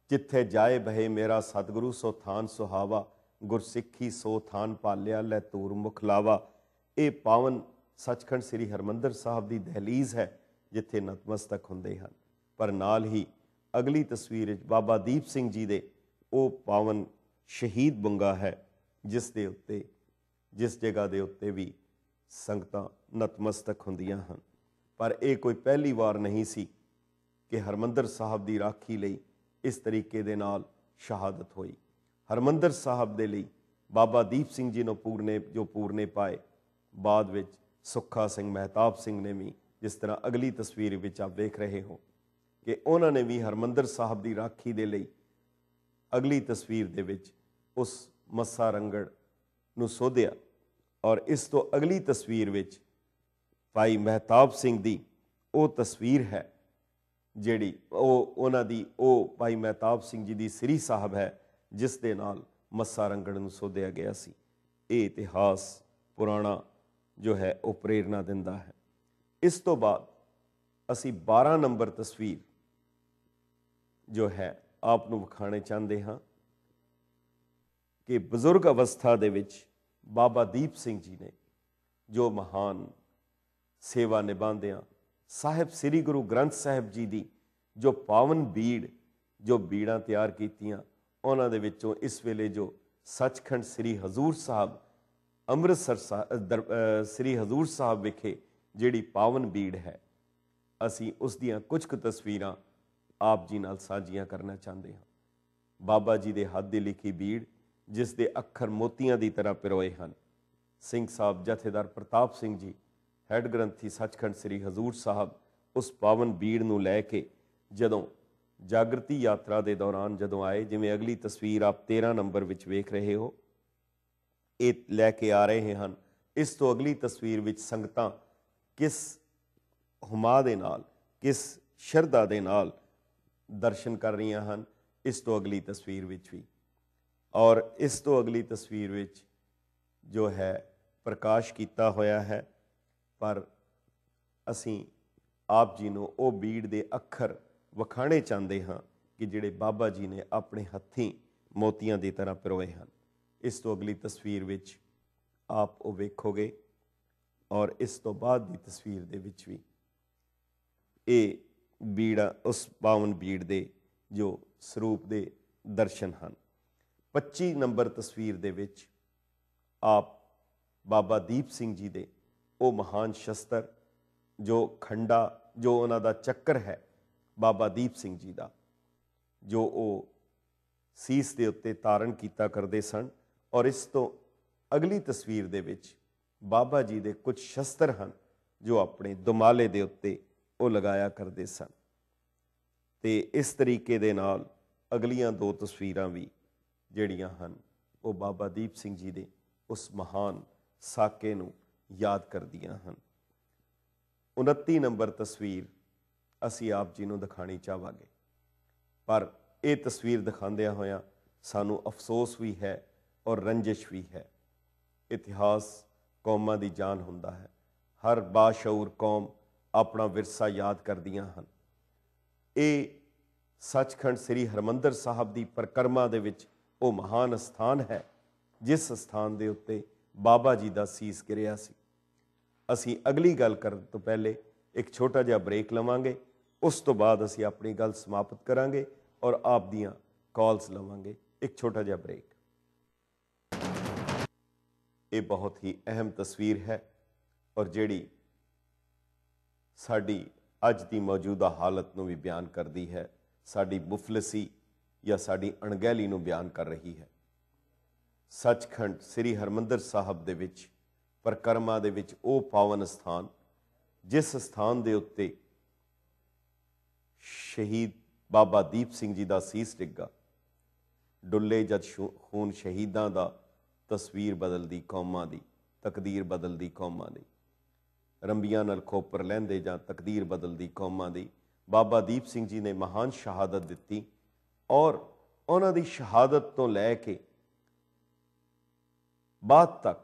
ਜਿੱਥੇ ਜਾਏ ਬਹੇ ਮੇਰਾ ਸਤਿਗੁਰੂ ਸੋ ਥਾਨ ਸੁਹਾਵਾ ਗੁਰਸਿੱਖੀ ਸੋ ਥਾਨ ਪਾਲਿਆ ਲੈ ਤੂਰ ਮੁਖ ਲਾਵਾ ਇਹ ਪਾਵਨ ਸੱਚਖੰਡ ਸ੍ਰੀ ਹਰਮੰਦਰ ਸਾਹਿਬ ਦੀ ਦਹਲੀਜ਼ ਹੈ ਜਿੱਥੇ ਨਤਮਸਤਕ ਹੁੰਦੇ ਹਨ ਪਰ ਨਾਲ ਹੀ ਅਗਲੀ ਤਸਵੀਰ ਵਿੱਚ ਬਾਬਾ ਦੀਪ ਸਿੰਘ ਜੀ ਦੇ ਉਹ ਪਾਵਨ ਸ਼ਹੀਦ ਬੰਗਾ ਹੈ ਜਿਸ ਦੇ ਉੱਤੇ ਜਿਸ ਜਗ੍ਹਾ ਦੇ ਉੱਤੇ ਵੀ ਸੰਗਤਾਂ ਨਤਮਸਤਕ ਹੁੰਦੀਆਂ ਹਨ ਪਰ ਇਹ ਕੋਈ ਪਹਿਲੀ ਵਾਰ ਨਹੀਂ ਸੀ ਕਿ ਹਰਮੰਦਰ ਸਾਹਿਬ ਦੀ ਰਾਖੀ ਲਈ ਇਸ ਤਰੀਕੇ ਦੇ ਨਾਲ ਸ਼ਹਾਦਤ ਹੋਈ ਹਰਮੰਦਰ ਸਾਹਿਬ ਦੇ ਲਈ ਬਾਬਾ ਦੀਪ ਸਿੰਘ ਜੀ ਨੂੰ ਪੂਰਨੇ ਜੋ ਪੂਰਨੇ ਪਾਏ ਬਾਅਦ ਵਿੱਚ ਸੁੱਖਾ ਸਿੰਘ ਮਹਿਤਾਬ ਸਿੰਘ ਨੇ ਵੀ ਜਿਸ ਤਰ੍ਹਾਂ ਅਗਲੀ ਤਸਵੀਰ ਵਿੱਚ ਆਪ ਦੇਖ ਰਹੇ ਹੋ ਕਿ ਉਹਨਾਂ ਨੇ ਵੀ ਹਰਮੰਦਰ ਸਾਹਿਬ ਦੀ ਰਾਖੀ ਦੇ ਲਈ ਅਗਲੀ ਤਸਵੀਰ ਦੇ ਵਿੱਚ ਉਸ ਮੱਸਾ ਰੰਗੜ ਨੂੰ ਸੋਧਿਆ ਔਰ ਇਸ ਤੋਂ ਅਗਲੀ ਤਸਵੀਰ ਵਿੱਚ ਭਾਈ ਮਹਿਤਾਬ ਸਿੰਘ ਦੀ ਉਹ ਤਸਵੀਰ ਹੈ ਜਿਹੜੀ ਉਹ ਉਹਨਾਂ ਦੀ ਉਹ ਭਾਈ ਮਹਿਤਾਬ ਸਿੰਘ ਜੀ ਦੀ ਸ੍ਰੀ ਸਾਹਿਬ ਹੈ ਜਿਸ ਦੇ ਨਾਲ ਮੱਸਾ ਰੰਗੜ ਨੂੰ ਸੋਧਿਆ ਗਿਆ ਸੀ ਇਹ ਇਤਿਹਾਸ ਪੁਰਾਣਾ ਜੋ ਹੈ ਉਹ ਪ੍ਰੇਰਣਾ ਦਿੰਦਾ ਹੈ ਇਸ ਤੋਂ ਬਾਅਦ ਅਸੀਂ 12 ਨੰਬਰ ਤਸਵੀਰ ਜੋ ਹੈ ਆਪ ਨੂੰ ਵਿਖਾਣੇ ਚਾਹੁੰਦੇ ਹਾਂ ਕਿ ਬਜ਼ੁਰਗ ਅਵਸਥਾ ਦੇ ਵਿੱਚ ਬਾਬਾ ਦੀਪ ਸਿੰਘ ਜੀ ਨੇ ਜੋ ਮਹਾਨ ਸੇਵਾ ਨਿਭਾਉਂਦਿਆਂ ਸਾਹਿਬ ਸ੍ਰੀ ਗੁਰੂ ਗ੍ਰੰਥ ਸਾਹਿਬ ਜੀ ਦੀ ਜੋ ਪਾਵਨ ਬੀੜ ਜੋ ਬੀੜਾਂ ਤਿਆਰ ਕੀਤੀਆਂ ਉਹਨਾਂ ਦੇ ਵਿੱਚੋਂ ਇਸ ਵੇਲੇ ਜੋ ਸੱਚਖੰਡ ਸ੍ਰੀ ਹਜ਼ੂਰ ਸਾਹਿਬ ਅੰਮ੍ਰਿਤਸਰ ਸ੍ਰੀ ਹਜ਼ੂਰ ਸਾਹਿਬ ਵਿਖੇ ਜਿਹੜੀ ਪਾਵਨ ਬੀੜ ਹੈ ਅਸੀਂ ਉਸ ਦੀਆਂ ਕੁਝ ਕੁ ਤਸਵੀਰਾਂ ਆਪ ਜੀ ਨਾਲ ਸਾਂਝੀਆਂ ਕਰਨਾ ਚਾਹੁੰਦੇ ਹਾਂ ਬਾਬਾ ਜੀ ਦੇ ਹੱਥ ਦੀ ਲਿਖੀ ਬੀੜ ਜਿਸ ਦੇ ਅੱਖਰ ਮੋਤੀਆਂ ਦੀ ਤਰ੍ਹਾਂ ਪਿਰੋਏ ਹਨ ਸਿੰਘ ਸਾਹਿਬ ਜਥੇਦਾਰ ਪ੍ਰਤਾਪ ਸਿੰਘ ਜੀ ਹੈੱਡ ਗ੍ਰੰਥੀ ਸੱਚਖੰਡ ਸ੍ਰੀ ਹਜ਼ੂਰ ਸਾਹਿਬ ਉਸ ਪਾਵਨ ਬੀੜ ਨੂੰ ਲੈ ਕੇ ਜਦੋਂ ਜਾਗਰਤੀ ਯਾਤਰਾ ਦੇ ਦੌਰਾਨ ਜਦੋਂ ਆਏ ਜਿਵੇਂ ਅਗਲੀ ਤਸਵੀਰ ਆਪ 13 ਨੰਬਰ ਵਿੱਚ ਵੇਖ ਰਹੇ ਹੋ ਇਹ ਲੈ ਕੇ ਆ ਰਹੇ ਹਨ ਇਸ ਤੋਂ ਅਗਲੀ ਤਸਵੀਰ ਵਿੱਚ ਸੰਗਤਾਂ ਕਿਸ ਹੁਮਾ ਦੇ ਨਾਲ ਕਿਸ ਸ਼ਰਧਾ ਦੇ ਨਾਲ ਦਰਸ਼ਨ ਕਰ ਰਹੀਆਂ ਹਨ ਇਸ ਤੋਂ ਅਗਲੀ ਤਸਵੀਰ ਵਿੱਚ ਵੀ ਔਰ ਇਸ ਤੋਂ ਅਗਲੀ ਤਸਵੀਰ ਵਿੱਚ ਜੋ ਹੈ ਪ੍ਰਕਾਸ਼ ਕੀਤਾ ਹੋਇਆ ਹੈ ਪਰ ਅਸੀਂ ਆਪ ਜੀ ਨੂੰ ਉਹ ਬੀੜ ਦੇ ਅੱਖਰ ਵਖਾਣੇ ਚਾਹੁੰਦੇ ਹਾਂ ਕਿ ਜਿਹੜੇ ਬਾਬਾ ਜੀ ਨੇ ਆਪਣੇ ਹੱਥੀਂ ਮੋਤੀਆਂ ਦੀ ਤਰ੍ਹਾਂ ਪਰੋਏ ਹਨ ਇਸ ਤੋਂ ਅਗਲੀ ਤਸਵੀਰ ਵਿੱਚ ਆਪ ਉਹ ਵੇਖੋਗੇ ਔਰ ਇਸ ਤੋਂ ਬਾਅਦ ਦੀ ਤਸਵੀਰ ਦੇ ਵਿੱਚ ਵੀ ਇਹ ਬੀੜਾ ਉਸ 52 ਬੀੜ ਦੇ ਜੋ ਸਰੂਪ ਦੇ ਦਰਸ਼ਨ ਹਨ 25 ਨੰਬਰ ਤਸਵੀਰ ਦੇ ਵਿੱਚ ਆਪ ਬਾਬਾ ਦੀਪ ਸਿੰਘ ਜੀ ਦੇ ਉਹ ਮਹਾਨ ਸ਼ਸਤਰ ਜੋ ਖੰਡਾ ਜੋ ਉਹਨਾਂ ਦਾ ਚੱਕਰ ਹੈ ਬਾਬਾ ਦੀਪ ਸਿੰਘ ਜੀ ਦਾ ਜੋ ਉਹ ਸੀਸ ਦੇ ਉੱਤੇ ਤਾਰਨ ਕੀਤਾ ਕਰਦੇ ਸਨ ਔਰ ਇਸ ਤੋਂ ਅਗਲੀ ਤਸਵੀਰ ਦੇ ਵਿੱਚ ਬਾਬਾ ਜੀ ਦੇ ਕੁਝ ਸ਼ਸਤਰ ਹਨ ਜੋ ਆਪਣੇ ਦੁਮਾਲੇ ਦੇ ਉੱਤੇ ਉਹ ਲਗਾਇਆ ਕਰਦੇ ਸਨ ਤੇ ਇਸ ਤਰੀਕੇ ਦੇ ਨਾਲ ਅਗਲੀਆਂ ਦੋ ਤਸਵੀਰਾਂ ਵੀ ਜਿਹੜੀਆਂ ਹਨ ਉਹ ਬਾਬਾ ਦੀਪ ਸਿੰਘ ਜੀ ਦੇ ਉਸ ਮਹਾਨ ਸਾਕੇ ਨੂੰ ਯਾਦ ਕਰਦੀਆਂ ਹਨ 29 ਨੰਬਰ ਤਸਵੀਰ ਅਸੀਂ ਆਪ ਜੀ ਨੂੰ ਦਿਖਾਣੀ ਚਾਹਾਂਗੇ ਪਰ ਇਹ ਤਸਵੀਰ ਦਿਖਾਉਂਦਿਆਂ ਹੋਇਆਂ ਸਾਨੂੰ ਅਫਸੋਸ ਵੀ ਹੈ ਔਰ ਰੰਜਿਸ਼ ਵੀ ਹੈ ਇਤਿਹਾਸ ਕੌਮਾਂ ਦੀ ਜਾਨ ਹੁੰਦਾ ਹੈ ਹਰ ਬਾਸ਼ੌਰ ਕੌਮ ਆਪਣਾ ਵਿਰਸਾ ਯਾਦ ਕਰਦੀਆਂ ਹਨ ਇਹ ਸੱਚਖੰਡ ਸ੍ਰੀ ਹਰਮੰਦਰ ਸਾਹਿਬ ਦੀ ਪਰਕਰਮਾ ਦੇ ਵਿੱਚ ਉਹ ਮਹਾਨ ਸਥਾਨ ਹੈ ਜਿਸ ਸਥਾਨ ਦੇ ਉੱਤੇ ਬਾਬਾ ਜੀ ਦਾ ਸੀਸ ਗਿਰਿਆ ਸੀ ਅਸੀਂ ਅਗਲੀ ਗੱਲ ਕਰਨ ਤੋਂ ਪਹਿਲੇ ਇੱਕ ਛੋਟਾ ਜਿਹਾ ਬ੍ਰੇਕ ਲਵਾਂਗੇ ਉਸ ਤੋਂ ਬਾਅਦ ਅਸੀਂ ਆਪਣੀ ਗੱਲ ਸਮਾਪਤ ਕਰਾਂਗੇ ਔਰ ਆਪ ਦੀਆਂ ਕਾਲਸ ਲਵਾਂਗੇ ਇੱਕ ਛੋਟਾ ਜਿਹਾ ਬ੍ਰੇਕ ਇਹ ਬਹੁਤ ਹੀ ਅਹਿਮ ਤਸਵੀਰ ਹੈ ਔਰ ਜਿਹੜੀ ਸਾਡੀ ਅੱਜ ਦੀ ਮੌਜੂਦਾ ਹਾਲਤ ਨੂੰ ਵੀ ਬਿਆਨ ਕਰਦੀ ਹੈ ਸਾਡੀ ਮੁਫਲਸੀ ਜਾਂ ਸਾਡੀ ਅਣਗਹਿਲੀ ਨੂੰ ਬਿਆਨ ਕਰ ਰਹੀ ਹੈ ਸੱਚਖੰਡ ਸ੍ਰੀ ਹਰਮੰਦਰ ਸਾਹਿਬ ਦੇ ਵਿੱਚ ਪਰਕਰਮਾ ਦੇ ਵਿੱਚ ਉਹ ਪਾਵਨ ਸਥਾਨ ਜਿਸ ਸਥਾਨ ਦੇ ਉੱਤੇ ਸ਼ਹੀਦ ਬਾਬਾ ਦੀਪ ਸਿੰਘ ਜੀ ਦਾ ਸੀਸ ਡਿੱਗਾ ਡੁੱਲੇ ਜਦ ਖੂਨ ਸ਼ਹੀਦਾਂ ਦਾ ਤਸਵੀਰ ਬਦਲਦੀ ਕੌਮਾਂ ਦੀ ਤਕਦੀਰ ਬਦਲਦੀ ਕੌਮਾਂ ਦੀ ਰੰਬੀਆਂ ਨਾਲ ਖੋਪਰ ਲੈਂਦੇ ਜਾਂ ਤਕਦੀਰ ਬਦਲਦੀ ਕੌਮਾਂ ਦੀ ਬਾਬਾ ਦੀਪ ਸਿੰਘ ਜੀ ਨੇ ਮਹਾਨ ਸ਼ਹਾਦਤ ਦਿੱਤੀ ਔਰ ਉਹਨਾਂ ਦੀ ਸ਼ਹਾਦਤ ਤੋਂ ਲੈ ਕੇ ਬਾਅਦ ਤੱਕ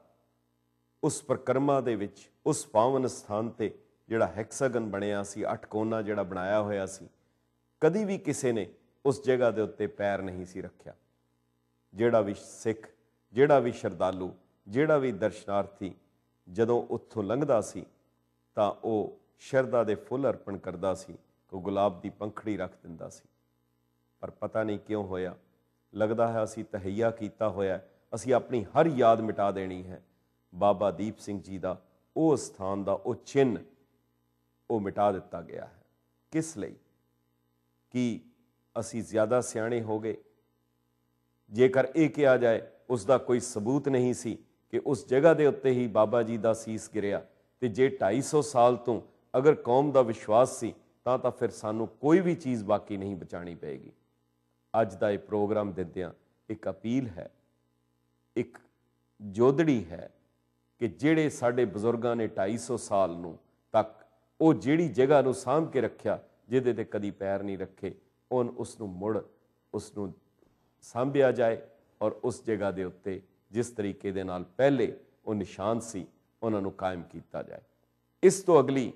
ਉਸ ਪ੍ਰਕਰਮਾ ਦੇ ਵਿੱਚ ਉਸ ਪਾਵਨ ਸਥਾਨ ਤੇ ਜਿਹੜਾ ਹੈਕਸਾਗਨ ਬਣਿਆ ਸੀ ਅੱਠ ਕੋਨਾ ਜਿਹੜਾ ਬਣਾਇਆ ਹੋਇਆ ਸੀ ਕਦੀ ਵੀ ਕਿਸੇ ਨੇ ਉਸ ਜਗ੍ਹਾ ਦੇ ਉੱਤੇ ਪੈਰ ਨਹੀਂ ਸੀ ਰੱਖਿਆ ਜਿਹੜਾ ਵੀ ਸਿੱਖ ਜਿਹੜਾ ਵੀ ਸ਼ਰਧਾਲੂ ਜਿਹੜਾ ਵੀ ਦਰਸ਼ਨਾਰਥੀ ਜਦੋਂ ਉੱਥੋਂ ਲੰਘਦਾ ਸੀ ਤਾਂ ਉਹ ਸ਼ਰਧਾ ਦੇ ਫੁੱਲ ਅਰਪਣ ਕਰਦਾ ਸੀ ਕੋ ਗੁਲਾਬ ਦੀ ਪੰਖੜੀ ਰੱਖ ਦਿੰਦਾ ਸੀ ਪਰ ਪਤਾ ਨਹੀਂ ਕਿਉਂ ਹੋਇਆ ਲੱਗਦਾ ਹੈ ਅਸੀਂ ਤਹਈਆ ਕੀਤਾ ਹੋਇਆ ਅਸੀਂ ਆਪਣੀ ਹਰ ਯਾਦ ਮਿਟਾ ਦੇਣੀ ਹੈ ਬਾਬਾ ਦੀਪ ਸਿੰਘ ਜੀ ਦਾ ਉਹ ਸਥਾਨ ਦਾ ਉਹ ਚਿੰਨ ਉਹ ਮਿਟਾ ਦਿੱਤਾ ਗਿਆ ਹੈ ਕਿਸ ਲਈ ਕਿ ਅਸੀਂ ਜ਼ਿਆਦਾ ਸਿਆਣੇ ਹੋ ਗਏ ਜੇਕਰ ਇਹ ਕਿਹਾ ਜਾਏ ਉਸ ਦਾ ਕੋਈ ਸਬੂਤ ਨਹੀਂ ਸੀ ਕਿ ਉਸ ਜਗ੍ਹਾ ਦੇ ਉੱਤੇ ਹੀ ਬਾਬਾ ਜੀ ਦਾ ਸੀਸ ਗਿਰਿਆ ਤੇ ਜੇ 250 ਸਾਲ ਤੋਂ ਅਗਰ ਕੌਮ ਦਾ ਵਿਸ਼ਵਾਸ ਸੀ ਤਾਂ ਤਾਂ ਫਿਰ ਸਾਨੂੰ ਕੋਈ ਵੀ ਚੀਜ਼ ਬਾਕੀ ਨਹੀਂ ਬਚਾਣੀ ਪਏਗੀ ਅੱਜ ਦਾ ਇਹ ਪ੍ਰੋਗਰਾਮ ਦਿੰਦਿਆਂ ਇੱਕ ਅਪੀਲ ਹੈ ਇੱਕ ਜੋਦੜੀ ਹੈ ਕਿ ਜਿਹੜੇ ਸਾਡੇ ਬਜ਼ੁਰਗਾਂ ਨੇ 250 ਸਾਲ ਨੂੰ ਤੱਕ ਉਹ ਜਿਹੜੀ ਜਗ੍ਹਾ ਨੂੰ ਸਾਂਭ ਕੇ ਰੱਖਿਆ ਜਿਹਦੇ ਤੇ ਕਦੀ ਪੈਰ ਨਹੀਂ ਰੱਖੇ ਉਹਨ ਉਸ ਨੂੰ ਮੁੜ ਉਸ ਨੂੰ ਸਾਂਭਿਆ ਜਾਏ ਔਰ ਉਸ ਜਗ੍ਹਾ ਦੇ ਉੱਤੇ ਜਿਸ ਤਰੀਕੇ ਦੇ ਨਾਲ ਪਹਿਲੇ ਉਹ ਨਿਸ਼ਾਨ ਸੀ ਉਹਨਾਂ ਨੂੰ ਕਾਇਮ ਕੀਤਾ ਜਾਏ ਇਸ ਤੋਂ ਅਗਲੀ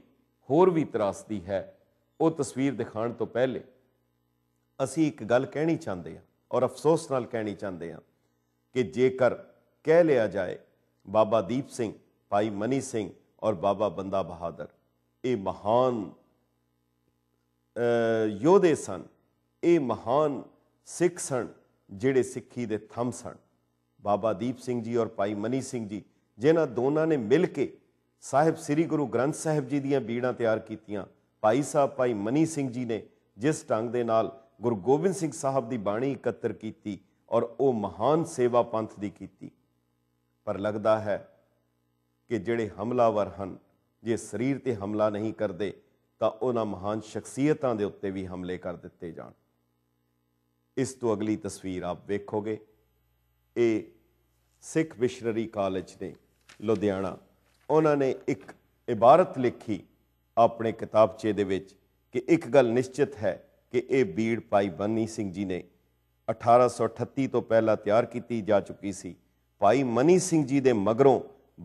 ਹੋਰ ਵੀ ਤਰਾਸਦੀ ਹੈ ਉਹ ਤਸਵੀਰ ਦਿਖਾਉਣ ਤੋਂ ਪਹਿਲੇ ਅਸੀਂ ਇੱਕ ਗੱਲ ਕਹਿਣੀ ਚਾਹੁੰਦੇ ਹਾਂ ਔਰ ਅਫਸੋਸ ਨਾਲ ਕਹਿਣੀ ਚਾਹੁੰਦੇ ਹਾਂ ਕਿ ਜੇਕਰ ਕਹਿ ਲਿਆ ਜਾਏ ਬਾਬਾ ਦੀਪ ਸਿੰਘ ਭਾਈ ਮਨੀ ਸਿੰਘ ਔਰ ਬਾਬਾ ਬੰਦਾ ਬਹਾਦਰ ਇਹ ਮਹਾਨ ਯੋਧੇ ਸਨ ਇਹ ਮਹਾਨ ਸਿੱਖ ਸਨ ਜਿਹੜੇ ਸਿੱਖੀ ਦੇ ਥੰਮ ਸਨ ਬਾਬਾ ਦੀਪ ਸਿੰਘ ਜੀ ਔਰ ਭਾਈ ਮਨੀ ਸਿੰਘ ਜੀ ਜਿਨ੍ਹਾਂ ਦੋਨਾਂ ਨੇ ਮਿਲ ਕੇ ਸਾਹਿਬ ਸ੍ਰੀ ਗੁਰੂ ਗ੍ਰੰਥ ਸਾਹਿਬ ਜੀ ਦੀਆਂ ਬੀੜਾਂ ਤਿਆਰ ਕੀਤੀਆਂ ਭਾਈ ਸਾਹਿਬ ਭਾਈ ਮਨੀ ਸਿੰਘ ਜੀ ਨੇ ਜਿਸ ਢੰਗ ਦੇ ਨਾਲ ਗੁਰੂ ਗੋਬਿੰਦ ਸਿੰਘ ਸਾਹਿਬ ਦੀ ਬਾਣੀ ਇਕੱਤਰ ਕੀਤੀ ਔਰ ਉਹ ਮਹਾਨ ਸੇਵਾ ਪੰਥ ਦੀ ਕੀਤੀ ਪਰ ਲੱਗਦਾ ਹੈ ਕਿ ਜਿਹੜੇ ਹਮਲਾਵਰ ਹਨ ਜੇ ਸਰੀਰ ਤੇ ਹਮਲਾ ਨਹੀਂ ਕਰਦੇ ਤਾਂ ਉਹਨਾਂ ਮਹਾਨ ਸ਼ਖਸੀਅਤਾਂ ਦੇ ਉੱਤੇ ਵੀ ਹਮਲੇ ਕਰ ਦਿੱਤੇ ਜਾਣ ਇਸ ਤੋਂ ਅਗਲੀ ਤਸਵੀਰ ਆਪ ਵੇਖੋਗੇ ਇਹ ਸਿੱਖ ਵਿਸ਼ਰਰੀ ਕਾਲਜ ਨੇ ਲੁਧਿਆਣਾ ਉਹਨਾਂ ਨੇ ਇੱਕ ਇਬਾਰਤ ਲਿਖੀ ਆਪਣੇ ਕਿਤਾਬਚੇ ਦੇ ਵਿੱਚ ਕਿ ਇੱਕ ਗੱਲ ਨਿਸ਼ਚਿਤ ਹੈ ਕਿ ਇਹ ਬੀੜ ਭਾਈ ਬੰਨੀ ਸਿੰਘ ਜੀ ਨੇ 1838 ਤੋਂ ਪਹਿਲਾਂ ਤਿਆਰ ਕੀਤੀ ਜਾ ਚੁੱਕੀ ਸੀ ਭਾਈ ਮਨੀ ਸਿੰਘ ਜੀ ਦੇ ਮਗਰੋਂ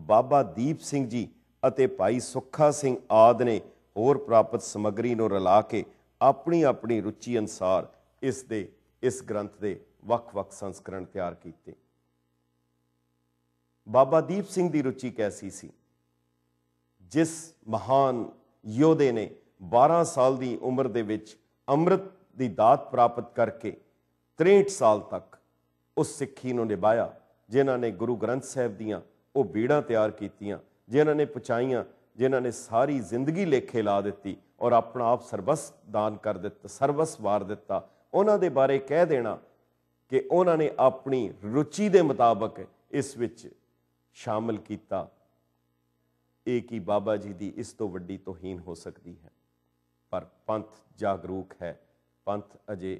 ਬਾਬਾ ਦੀਪ ਸਿੰਘ ਜੀ ਅਤੇ ਭਾਈ ਸੁੱਖਾ ਸਿੰਘ ਆਦ ਨੇ ਹੋਰ ਪ੍ਰਾਪਤ ਸਮਗਰੀ ਨੂੰ ਰਲਾ ਕੇ ਆਪਣੀ ਆਪਣੀ ਰੁਚੀ ਅਨਸਾਰ ਇਸ ਦੇ ਇਸ ਗ੍ਰੰਥ ਦੇ ਵੱਖ-ਵੱਖ ਸੰਸਕਰਣ ਤਿਆਰ ਕੀਤੇ ਬਾਬਾ ਦੀਪ ਸਿੰਘ ਦੀ ਰੁਚੀ ਕੈਸੀ ਸੀ ਜਿਸ ਮਹਾਨ ਯੋਧੇ ਨੇ 12 ਸਾਲ ਦੀ ਉਮਰ ਦੇ ਵਿੱਚ ਅੰਮ੍ਰਿਤ ਦੀ ਦਾਤ ਪ੍ਰਾਪਤ ਕਰਕੇ 63 ਸਾਲ ਤੱਕ ਉਸ ਸਿੱਖੀ ਨੂੰ ਨਿਭਾਇਆ ਜਿਨ੍ਹਾਂ ਨੇ ਗੁਰੂ ਗ੍ਰੰਥ ਸਾਹਿਬ ਦੀਆਂ ਉਹ ਬੀੜਾਂ ਤਿਆਰ ਕੀਤੀਆਂ ਜਿਨ੍ਹਾਂ ਨੇ ਪਚਾਈਆਂ ਜਿਨ੍ਹਾਂ ਨੇ ਸਾਰੀ ਜ਼ਿੰਦਗੀ ਲੇਖੇ ਲਾ ਦਿੱਤੀ ਔਰ ਆਪਣਾ ਆਪ ਸਰਬਸ ਦਾਨ ਕਰ ਦਿੱਤਾ ਸਰਬਸ ਵਾਰ ਦਿੱਤਾ ਉਹਨਾਂ ਦੇ ਬਾਰੇ ਕਹਿ ਦੇਣਾ ਕਿ ਉਹਨਾਂ ਨੇ ਆਪਣੀ ਰੁਚੀ ਦੇ ਮੁਤਾਬਕ ਇਸ ਵਿੱਚ ਸ਼ਾਮਲ ਕੀਤਾ ਇਹ ਕੀ ਬਾਬਾ ਜੀ ਦੀ ਇਸ ਤੋਂ ਵੱਡੀ ਤੋਹੀਨ ਹੋ ਸਕਦੀ ਹੈ ਪਰ ਪੰਥ ਜਾਗਰੂਕ ਹੈ ਪੰਥ ਅਜੇ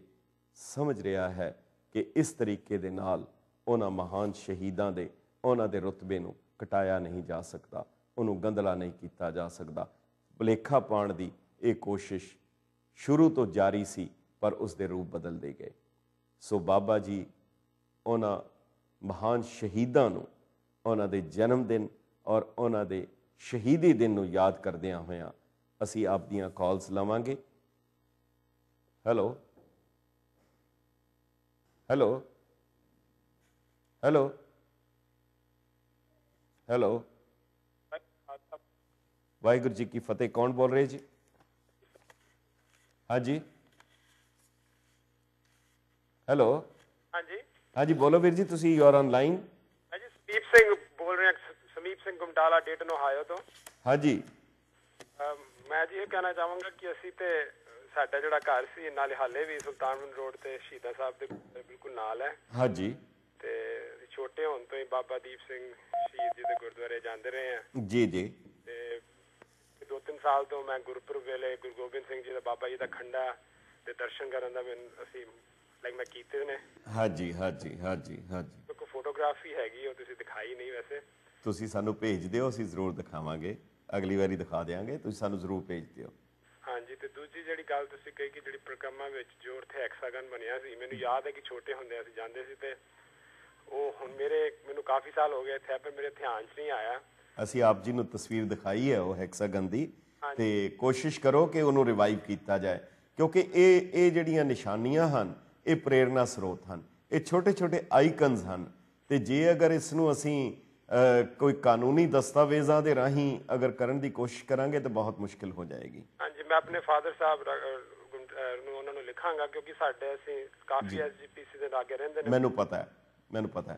ਸਮਝ ਰਿਹਾ ਹੈ ਕਿ ਇਸ ਤਰੀਕੇ ਦੇ ਨਾਲ ਉਹਨਾਂ ਮਹਾਨ ਸ਼ਹੀਦਾਂ ਦੇ ਉਹਨਾਂ ਦੇ ਰਤਬੇ ਨੂੰ ਘਟਾਇਆ ਨਹੀਂ ਜਾ ਸਕਦਾ ਉਹਨੂੰ ਗੰਦਲਾ ਨਹੀਂ ਕੀਤਾ ਜਾ ਸਕਦਾ ਬਲੇਖਾ ਪਾਣ ਦੀ ਇਹ ਕੋਸ਼ਿਸ਼ ਸ਼ੁਰੂ ਤੋਂ ਜਾਰੀ ਸੀ ਪਰ ਉਸ ਦੇ ਰੂਪ ਬਦਲਦੇ ਗਏ ਸੋ ਬਾਬਾ ਜੀ ਉਹਨਾਂ ਮਹਾਨ ਸ਼ਹੀਦਾਂ ਨੂੰ ਉਹਨਾਂ ਦੇ ਜਨਮ ਦਿਨ ਔਰ ਉਹਨਾਂ ਦੇ ਸ਼ਹੀਦੀ ਦਿਨ ਨੂੰ ਯਾਦ ਕਰਦਿਆਂ ਹੋਇਆਂ ਅਸੀਂ ਆਪ ਦੀਆਂ ਕਾਲਸ ਲਵਾਂਗੇ hello hello hello hello Waheguru ji ਕੀ ਫਤਿਹ ਕੌਣ ਬੋਲ ਰਹੇ ਜੀ ਹਾਂਜੀ ਹੈਲੋ ਹਾਂਜੀ ਹਾਂਜੀ ਬੋਲੋ ਵੀਰ ਜੀ ਤੁਸੀਂ ਯੂ ਆਰ ਆਨਲਾਈਨ ਹਾਂਜੀ ਸੰਦੀਪ ਸਿੰਘ ਬੋਲ ਰਹੇ ਹਾਂ ਸਮੀਪ ਸਿੰਘ ਗੁਮਟਾਲਾ ਡੇਟਨ ਓਹਾਇਓ ਤੋਂ ਹਾਂਜੀ ਮੈਂ ਜੀ ਇਹ ਕਹਿਣਾ ਚਾਹਾਂਗਾ ਕਿ ਅਸੀਂ ਤੇ ਸਾਡਾ ਜਿਹੜਾ ਘਰ ਸੀ ਨਾਲ ਹਾਲੇ ਵੀ ਸੁਲਤਾਨਪੁਰ ਰੋਡ ਤੇ ਸ਼ਹੀਦਾ ਸਾਹਿਬ ਦੇ ਬਿਲਕੁਲ ਨਾਲ ਹੈ ਹਾਂਜੀ ਤੇ ਛੋਟੇ ਹੋਣ ਤੋਂ ਹੀ ਬਾਬਾ ਦੀਪ ਸਿੰਘ ਸ਼ਹੀਦ ਜੀ ਦੇ ਗੁਰਦੁਆਰੇ ਜਾਂਦੇ ਰਹੇ ਆ ਜੀ ਜੀ ਤੇ ਦੋ ਤਿੰਨ ਸਾਲ ਤੋਂ ਮੈਂ ਗੁਰਪੁਰਬ ਵੇਲੇ ਗੁਰੂ ਗੋਬਿੰਦ ਸਿੰਘ ਜੀ ਦਾ ਬਾਬਾ ਜੀ ਦਾ ਖੰਡਾ ਤੇ ਦਰਸ਼ਨ ਕਰਨ ਦਾ ਮੈਨੂੰ ਅਸੀਂ ਲਾਈਕ ਮੈਂ ਕੀਤੇ ਨੇ ਹਾਂਜੀ ਹਾਂਜੀ ਹਾਂਜੀ ਹਾਂਜੀ ਕੋਈ ਫੋਟੋਗ੍ਰਾਫੀ ਹੈਗੀ ਉਹ ਤੁਸੀਂ ਦਿਖਾਈ ਨਹੀਂ ਵੈਸੇ ਤੁਸੀਂ ਸਾਨੂੰ ਭੇਜ ਦਿਓ ਅਸੀਂ ਜ਼ਰੂਰ ਦਿਖਾਵਾਂਗੇ ਅਗਲੀ ਵਾਰੀ ਦਿਖਾ ਦੇਵਾਂਗੇ ਤੁਸੀਂ ਸਾਨੂੰ ਜ਼ਰੂਰ ਭੇਜ ਦਿਓ ਹਾਂਜੀ ਤੇ ਦੂਜੀ ਜਿਹੜੀ ਗੱਲ ਤੁਸੀਂ ਕਹੀ ਕਿ ਜਿਹੜੀ ਪ੍ਰਕਰਮਾ ਵਿੱਚ ਜੋਰ ਤੇ ਐਕਸਾਗਨ ਬਣਿਆ ਸੀ ਮੈਨੂੰ ਯਾਦ ਹੈ ਕਿ ਛੋਟੇ ਹੁੰਦੇ ਅਸੀਂ ਜਾਂਦੇ ਸੀ ਤੇ ਉਹ ਹੁਣ ਮੇਰੇ ਮੈਨੂੰ ਕਾਫੀ ਸਾਲ ਹੋ ਗਏ ਇੱਥੇ ਪਰ ਮੇਰੇ ਧਿਆਨ 'ਚ ਨਹੀਂ ਆਇਆ ਅਸੀਂ ਆਪ ਜੀ ਨੂੰ ਤਸਵੀਰ ਦਿਖਾਈ ਹੈ ਉਹ ਹੈਕਸਾਗਨ ਦੀ ਤੇ ਕੋਸ਼ਿਸ਼ ਕਰੋ ਕਿ ਉਹਨੂੰ ਰਿਵਾਈਵ ਕੀਤਾ ਜਾਏ ਕਿਉਂਕਿ ਇਹ ਇਹ ਜਿਹੜੀਆਂ ਨਿਸ਼ਾਨੀਆਂ ਹਨ ਇਹ ਪ੍ਰੇਰਣਾ ਸਰੋਤ ਹਨ ਇਹ ਛੋਟੇ-ਛੋਟੇ ਆਈਕਨਸ ਹਨ ਤੇ ਜੇ ਅਗਰ ਇਸ ਨੂੰ ਅਸੀਂ कोई कानूनी दस्तावेजा दे राही अगर करने की कोशिश करा तो बहुत मुश्किल हो जाएगी हाँ जी मैं अपने फादर साहब लिखा क्योंकि मैं पता है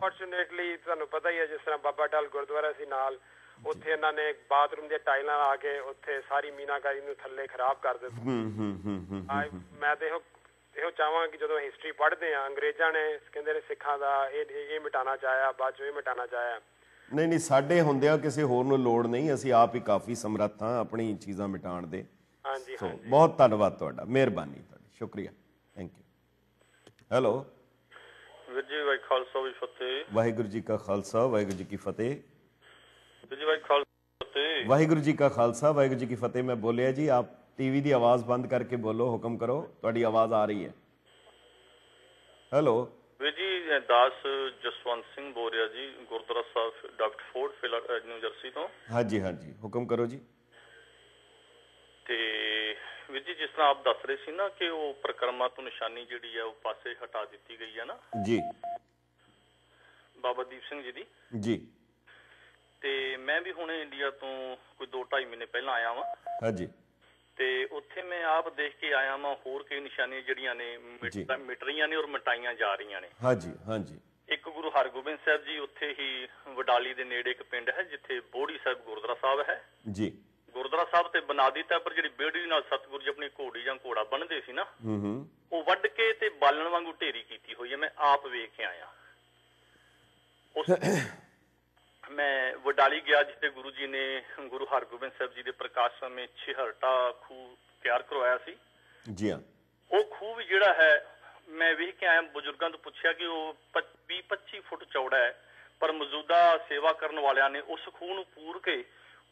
अंग्रेजा ने सिखा मिटाना चाहिए बाद मिटाना चाहिए ਨਹੀਂ ਨਹੀਂ ਸਾਡੇ ਹੁੰਦੇ ਆ ਕਿਸੇ ਹੋਰ ਨੂੰ ਲੋੜ ਨਹੀਂ ਅਸੀਂ ਆਪ ਹੀ ਕਾਫੀ ਸਮਰੱਥ ਆ ਆਪਣੀ ਚੀਜ਼ਾਂ ਮਿਟਾਉਣ ਦੇ ਹਾਂਜੀ ਹਾਂਜੀ ਬਹੁਤ ਧੰਨਵਾਦ ਤੁਹਾਡਾ ਮਿਹਰਬਾਨੀ ਤੁਹਾਡੀ ਸ਼ੁਕਰੀਆ ਥੈਂਕ ਯੂ ਹੈਲੋ ਵੀਰ ਜੀ ਵਾਹਿਗੁਰੂ ਖਾਲਸਾ ਵੀ ਫਤਿਹ ਵਾਹਿਗੁਰੂ ਜੀ ਕਾ ਖਾਲਸਾ ਵਾਹਿਗੁਰੂ ਜੀ ਕੀ ਫਤਿਹ ਵੀਰ ਜੀ ਵਾਹਿਗੁਰੂ ਖਾਲਸਾ ਫਤਿਹ ਵਾਹਿਗੁਰੂ ਜੀ ਕਾ ਖਾਲਸਾ ਵਾਹਿਗੁਰੂ ਜੀ ਕੀ ਫਤਿਹ ਮੈਂ ਬੋਲਿਆ ਜੀ ਆਪ ਟੀਵੀ ਦੀ ਆਵਾਜ਼ ਬੰਦ ਕਰਕੇ ਬੋਲੋ ਹੁਕਮ ਕਰੋ ਤੁਹਾਡੀ ਆਵਾਜ਼ ਆ ਰਹੀ ਹੈ ਹੈਲੋ ਵੀਰ ਜੀ ਦਾਸ ਜਸਵੰਤ ਸਿੰਘ ਬੋਲ ਰਿਹਾ ਜੀ ਗੁਰਦੁਆਰਾ ਸਾਹਿਬ ਡਾਕਟਰ ਫੋਰਡ ਫਿਲਾ ਨਿਊ ਜਰਸੀ ਤੋਂ ਹਾਂਜੀ ਹਾਂਜੀ ਹੁਕਮ ਕਰੋ ਜੀ ਤੇ ਵੀਰ ਜੀ ਜਿਸ ਤਰ੍ਹਾਂ ਆਪ ਦੱਸ ਰਹੇ ਸੀ ਨਾ ਕਿ ਉਹ ਪ੍ਰਕਰਮਾ ਤੋਂ ਨਿਸ਼ਾਨੀ ਜਿਹੜੀ ਆ ਉਹ ਪਾਸੇ ਹਟਾ ਦਿੱਤੀ ਗਈ ਆ ਨਾ ਜੀ ਬਾਬਾ ਦੀਪ ਸਿੰਘ ਜੀ ਦੀ ਜੀ ਤੇ ਮੈਂ ਵੀ ਹੁਣ ਇੰਡੀਆ ਤੋਂ ਕੋਈ 2 2.5 ਮਹੀਨੇ ਪਹਿਲਾਂ ਆਇਆ ਵਾਂ ਹਾਂਜੀ ਤੇ ਉੱਥੇ ਮੈਂ ਆਪ ਦੇਖ ਕੇ ਆਇਆ ਮਾਂ ਹੋਰ ਕਈ ਨਿਸ਼ਾਨੀਆਂ ਜਿਹੜੀਆਂ ਨੇ ਮਿਟ ਰਹੀਆਂ ਨੇ ਔਰ ਮਟਾਈਆਂ ਜਾ ਰਹੀਆਂ ਨੇ ਹਾਂਜੀ ਹਾਂਜੀ ਇੱਕ ਗੁਰੂ ਹਰਗੋਬਿੰਦ ਸਾਹਿਬ ਜੀ ਉੱਥੇ ਹੀ ਵਡਾਲੀ ਦੇ ਨੇੜੇ ਇੱਕ ਪਿੰਡ ਹੈ ਜਿੱਥੇ ਬੋੜੀ ਸਾਹਿਬ ਗੁਰਦੁਆਰਾ ਸਾਹਿਬ ਹੈ ਜੀ ਗੁਰਦੁਆਰਾ ਸਾਹਿਬ ਤੇ ਬਣਾ ਦਿੱਤਾ ਪਰ ਜਿਹੜੀ ਬੇੜੀ ਨਾਲ ਸਤਿਗੁਰੂ ਜੀ ਆਪਣੀ ਘੋੜੀ ਜਾਂ ਘੋੜਾ ਬੰਨਦੇ ਸੀ ਨਾ ਹੂੰ ਹੂੰ ਉਹ ਵੱਢ ਕੇ ਤੇ ਬਾਲਣ ਵਾਂਗੂ ਢੇਰੀ ਕੀਤੀ ਹੋਈ ਹੈ ਮੈਂ ਆਪ ਵੇਖ ਕੇ ਆਇਆ ਉਸ ਮੈਂ ਵਡਾਲੀ ਗਿਆ ਜਿੱਥੇ ਗੁਰੂ ਜੀ ਨੇ ਗੁਰੂ ਹਰਗੋਬਿੰਦ ਸਾਹਿਬ ਜੀ ਦੇ ਪ੍ਰਕਾਸ਼ ਸਮੇਂ ਛਿਹਰਟਾ ਖੂਹ ਤਿਆਰ ਕਰਵਾਇਆ ਸੀ ਜੀ ਹਾਂ ਉਹ ਖੂਹ ਵੀ ਜਿਹੜਾ ਹੈ ਮੈਂ ਵੇਖ ਕੇ ਆਇਆ ਬਜ਼ੁਰਗਾਂ ਤੋਂ ਪੁੱਛਿਆ ਕਿ ਉਹ 20 25 ਫੁੱਟ ਚੌੜਾ ਹੈ ਪਰ ਮੌਜੂਦਾ ਸੇਵਾ ਕਰਨ ਵਾਲਿਆਂ ਨੇ ਉਸ ਖੂਹ ਨੂੰ ਪੂਰ ਕੇ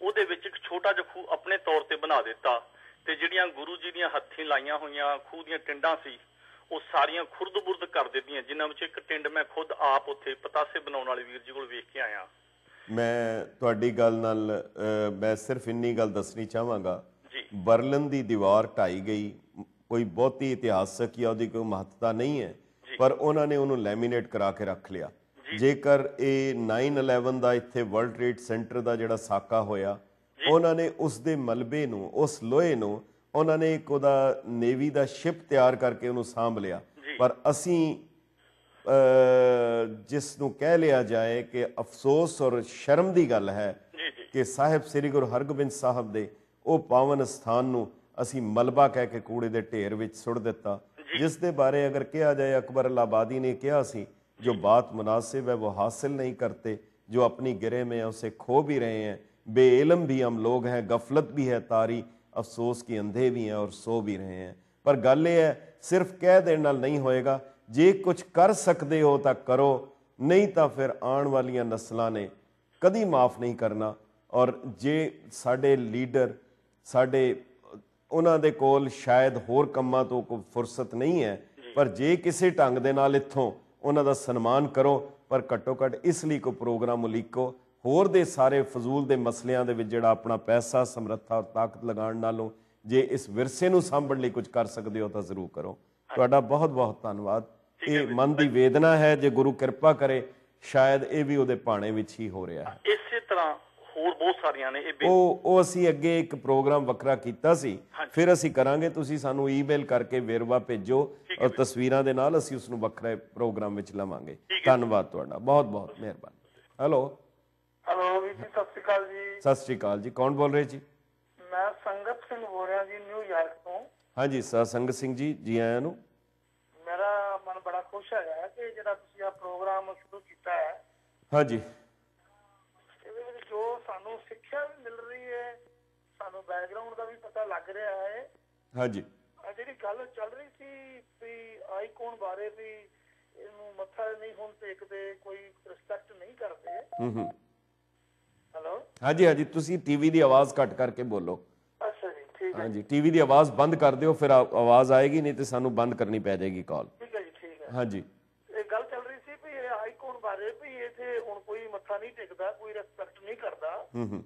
ਉਹਦੇ ਵਿੱਚ ਇੱਕ ਛੋਟਾ ਜਿਹਾ ਖੂਹ ਆਪਣੇ ਤੌਰ ਤੇ ਬਣਾ ਦਿੱਤਾ ਤੇ ਜਿਹੜੀਆਂ ਗੁਰੂ ਜੀ ਦੀਆਂ ਹੱਥੀਂ ਲਾਈਆਂ ਹੋਈਆਂ ਖੂਹ ਦੀਆਂ ਟਿੰਡਾਂ ਸੀ ਉਹ ਸਾਰੀਆਂ ਖੁਰਦ-ਬੁਰਦ ਕਰ ਦਿੱਤੀਆਂ ਜਿਨ੍ਹਾਂ ਵਿੱਚ ਇੱਕ ਟਿੰਡ ਮੈਂ ਖੁਦ ਆਪ ਉੱਥੇ ਪਤਾਸੇ ਬਣਾਉਣ ਵਾਲੇ ਵੀਰ ਜੀ ਕੋਲ ਵੇਖ ਕੇ ਆਇਆ ਮੈਂ ਤੁਹਾਡੀ ਗੱਲ ਨਾਲ ਮੈਂ ਸਿਰਫ ਇੰਨੀ ਗੱਲ ਦੱਸਣੀ ਚਾਹਾਂਗਾ ਬਰਲਨ ਦੀ ਦੀਵਾਰ ਢਾਈ ਗਈ ਕੋਈ ਬਹੁਤੀ ਇਤਿਹਾਸਕ ਜਾਂ ਉਹਦੀ ਕੋਈ ਮਹੱਤਤਾ ਨਹੀਂ ਹੈ ਪਰ ਉਹਨਾਂ ਨੇ ਉਹਨੂੰ ਲੈਮੀਨੇਟ ਕਰਾ ਕੇ ਰੱਖ ਲਿਆ ਜੇਕਰ ਇਹ 911 ਦਾ ਇੱਥੇ ਵਰਲਡ ਟ੍ਰੇਡ ਸੈਂਟਰ ਦਾ ਜਿਹੜਾ ਸਾਕਾ ਹੋਇਆ ਉਹਨਾਂ ਨੇ ਉਸ ਦੇ ਮਲਬੇ ਨੂੰ ਉਸ ਲੋਹੇ ਨੂੰ ਉਹਨਾਂ ਨੇ ਇੱਕ ਉਹਦਾ ਨੇਵੀ ਦਾ ਸ਼ਿਪ ਤਿਆਰ ਕਰਕੇ ਉਹਨੂੰ ਸਾਂਭ ਲਿਆ ਪਰ ਅਸੀਂ ਜਿਸ ਨੂੰ ਕਹਿ ਲਿਆ ਜਾਏ ਕਿ ਅਫਸੋਸ ਔਰ ਸ਼ਰਮ ਦੀ ਗੱਲ ਹੈ ਕਿ ਸਾਹਿਬ ਸ੍ਰੀ ਗੁਰੂ ਹਰਗੋਬਿੰਦ ਸਾਹਿਬ ਦੇ ਉਹ ਪਾਵਨ ਸਥਾਨ ਨੂੰ ਅਸੀਂ ਮਲਬਾ ਕਹਿ ਕੇ ਕੂੜੇ ਦੇ ਢੇਰ ਵਿੱਚ ਸੁੱਟ ਦਿੱਤਾ ਜਿਸ ਦੇ ਬਾਰੇ ਅਗਰ ਕਿਹਾ ਜਾਏ ਅਕਬਰ ਅਲਾਬਾਦੀ ਨੇ ਕਿਹਾ ਸੀ ਜੋ ਬਾਤ ਮناسب ਹੈ ਉਹ ਹਾਸਲ ਨਹੀਂ ਕਰਤੇ ਜੋ ਆਪਣੀ ਗਿਰੇ ਮੇ ਉਸੇ ਖੋ ਵੀ ਰਹੇ ਹੈ ਬੇਇਲਮ ਵੀ ਹਮ ਲੋਗ ਹੈ ਗਫਲਤ ਵੀ ਹੈ ਤਾਰੀ ਅਫਸੋਸ ਕੀ ਅੰਧੇ ਵੀ ਹੈ ਔਰ ਸੋ ਵੀ ਰਹੇ ਹੈ ਪਰ ਗੱਲ ਇਹ ਹੈ ਸਿਰਫ ਕਹਿ ਦੇਣ ਨਾਲ ਨਹੀਂ ਹੋਏਗਾ ਜੇ ਕੁਝ ਕਰ ਸਕਦੇ ਹੋ ਤਾਂ ਕਰੋ ਨਹੀਂ ਤਾਂ ਫਿਰ ਆਉਣ ਵਾਲੀਆਂ ਨਸਲਾਂ ਨੇ ਕਦੀ ਮਾਫ ਨਹੀਂ ਕਰਨਾ ਔਰ ਜੇ ਸਾਡੇ ਲੀਡਰ ਸਾਡੇ ਉਹਨਾਂ ਦੇ ਕੋਲ ਸ਼ਾਇਦ ਹੋਰ ਕੰਮਾਂ ਤੋਂ ਕੋਈ ਫੁਰਸਤ ਨਹੀਂ ਹੈ ਪਰ ਜੇ ਕਿਸੇ ਢੰਗ ਦੇ ਨਾਲ ਇੱਥੋਂ ਉਹਨਾਂ ਦਾ ਸਨਮਾਨ ਕਰੋ ਪਰ ਘੱਟੋ ਘੱਟ ਇਸ ਲਈ ਕੋ ਪ੍ਰੋਗਰਾਮ ਉਲੀਕੋ ਹੋਰ ਦੇ ਸਾਰੇ ਫਜ਼ੂਲ ਦੇ ਮਸਲਿਆਂ ਦੇ ਵਿੱਚ ਜਿਹੜਾ ਆਪਣਾ ਪੈਸਾ ਸਮਰੱਥਾ ਔਰ ਤਾਕਤ ਲਗਾਉਣ ਨਾਲੋਂ ਜੇ ਇਸ ਵਿਰਸੇ ਨੂੰ ਸਾਂਭਣ ਲਈ ਕੁਝ ਕਰ ਸਕਦੇ ਹੋ ਤਾਂ ਜ਼ਰੂਰ ਕਰੋ ਤੁਹਾਡਾ ਬਹੁਤ ਬਹੁਤ ਧੰਨਵਾਦ ਇਹ ਮਨ ਦੀ ਵੇਦਨਾ ਹੈ ਜੇ ਗੁਰੂ ਕਿਰਪਾ ਕਰੇ ਸ਼ਾਇਦ ਇਹ ਵੀ ਉਹਦੇ ਪਾਣੇ ਵਿੱਚ ਹੀ ਹੋ ਰਿਹਾ ਹੈ ਇਸੇ ਤਰ੍ਹਾਂ ਹੋਰ ਬਹੁਤ ਸਾਰੀਆਂ ਨੇ ਇਹ ਉਹ ਉਹ ਅਸੀਂ ਅੱਗੇ ਇੱਕ ਪ੍ਰੋਗਰਾਮ ਵੱਖਰਾ ਕੀਤਾ ਸੀ ਫਿਰ ਅਸੀਂ ਕਰਾਂਗੇ ਤੁਸੀਂ ਸਾਨੂੰ ਈਮੇਲ ਕਰਕੇ ਵੇਰਵਾ ਭੇਜੋ ਔਰ ਤਸਵੀਰਾਂ ਦੇ ਨਾਲ ਅਸੀਂ ਉਸ ਨੂੰ ਵੱਖਰੇ ਪ੍ਰੋਗਰਾਮ ਵਿੱਚ ਲਵਾਂਗੇ ਧੰਨਵਾਦ ਤੁਹਾਡਾ ਬਹੁਤ ਬਹੁਤ ਮਿਹਰਬਾਨ ਹੈਲੋ ਹੈਲੋ ਜੀ ਸਤਿ ਸ਼੍ਰੀ ਅਕਾਲ ਜੀ ਸਤਿ ਸ਼੍ਰੀ ਅਕਾਲ ਜੀ ਕੌਣ ਬੋਲ ਰਹੇ ਜੀ ਮੈਂ ਸੰਗਤ ਸਿੰਘ ਬੋਲ ਰਿਹਾ ਜੀ ਨਿਊਯਾਰਕ ਤੋਂ ਹਾਂਜੀ ਸਰ ਸੰਗਤ ਸਿੰਘ ਜੀ ਜੀ ਆਇਆਂ ਨੂੰ ਖੁਸ਼ ਹੈ ਕਿ ਜਿਹੜਾ ਤੁਸੀਂ ਆ ਪ੍ਰੋਗਰਾਮ ਸ਼ੁਰੂ ਕੀਤਾ ਹੈ ਹਾਂਜੀ ਇਹਦੇ ਵਿੱਚ ਜੋ ਸਾਨੂੰ ਸਿੱਖਿਆ ਵੀ ਮਿਲ ਰਹੀ ਹੈ ਸਾਨੂੰ ਬੈਕਗ੍ਰਾਉਂਡ ਦਾ ਵੀ ਪਤਾ ਲੱਗ ਰਿਹਾ ਹੈ ਹਾਂਜੀ ਆ ਜਿਹੜੀ ਗੱਲ ਚੱਲ ਰਹੀ ਸੀ ਵੀ ਆਈਕਨ ਬਾਰੇ ਵੀ ਇਹਨੂੰ ਮੱਥਾ ਨਹੀਂ ਹੁਣ ਟੇਕਦੇ ਕੋਈ ਰਿਸਪੈਕਟ ਨਹੀਂ ਕਰਦੇ ਹੂੰ ਹੂੰ ਹੈਲੋ ਹਾਂਜੀ ਹਾਂਜੀ ਤੁਸੀਂ ਟੀਵੀ ਦੀ ਆਵਾਜ਼ ਘੱਟ ਕਰਕੇ ਬੋਲੋ ਅੱਛਾ ਜੀ ਠੀਕ ਹੈ ਹਾਂਜੀ ਟੀਵੀ ਦੀ ਆਵਾਜ਼ ਬੰਦ ਕਰ ਦਿਓ ਫਿਰ ਆਵਾਜ਼ ਆਏਗੀ ਨਹੀਂ ਤੇ ਸਾਨੂੰ ਬੰਦ ਕਰਨੀ ਪੈ ਜਾਏਗੀ ਕਾਲ ਹੈ ਹਾਂਜੀ ਇਹ ਗੱਲ ਚੱਲ ਰਹੀ ਸੀ ਵੀ ਹਾਈ ਕੋਰਟ ਬਾਰੇ ਵੀ ਇਥੇ ਹੁਣ ਕੋਈ ਮੱਥਾ ਨਹੀਂ ਟੇਕਦਾ ਕੋਈ ਰਿਸਪੈਕਟ ਨਹੀਂ ਕਰਦਾ ਹੂੰ ਹੂੰ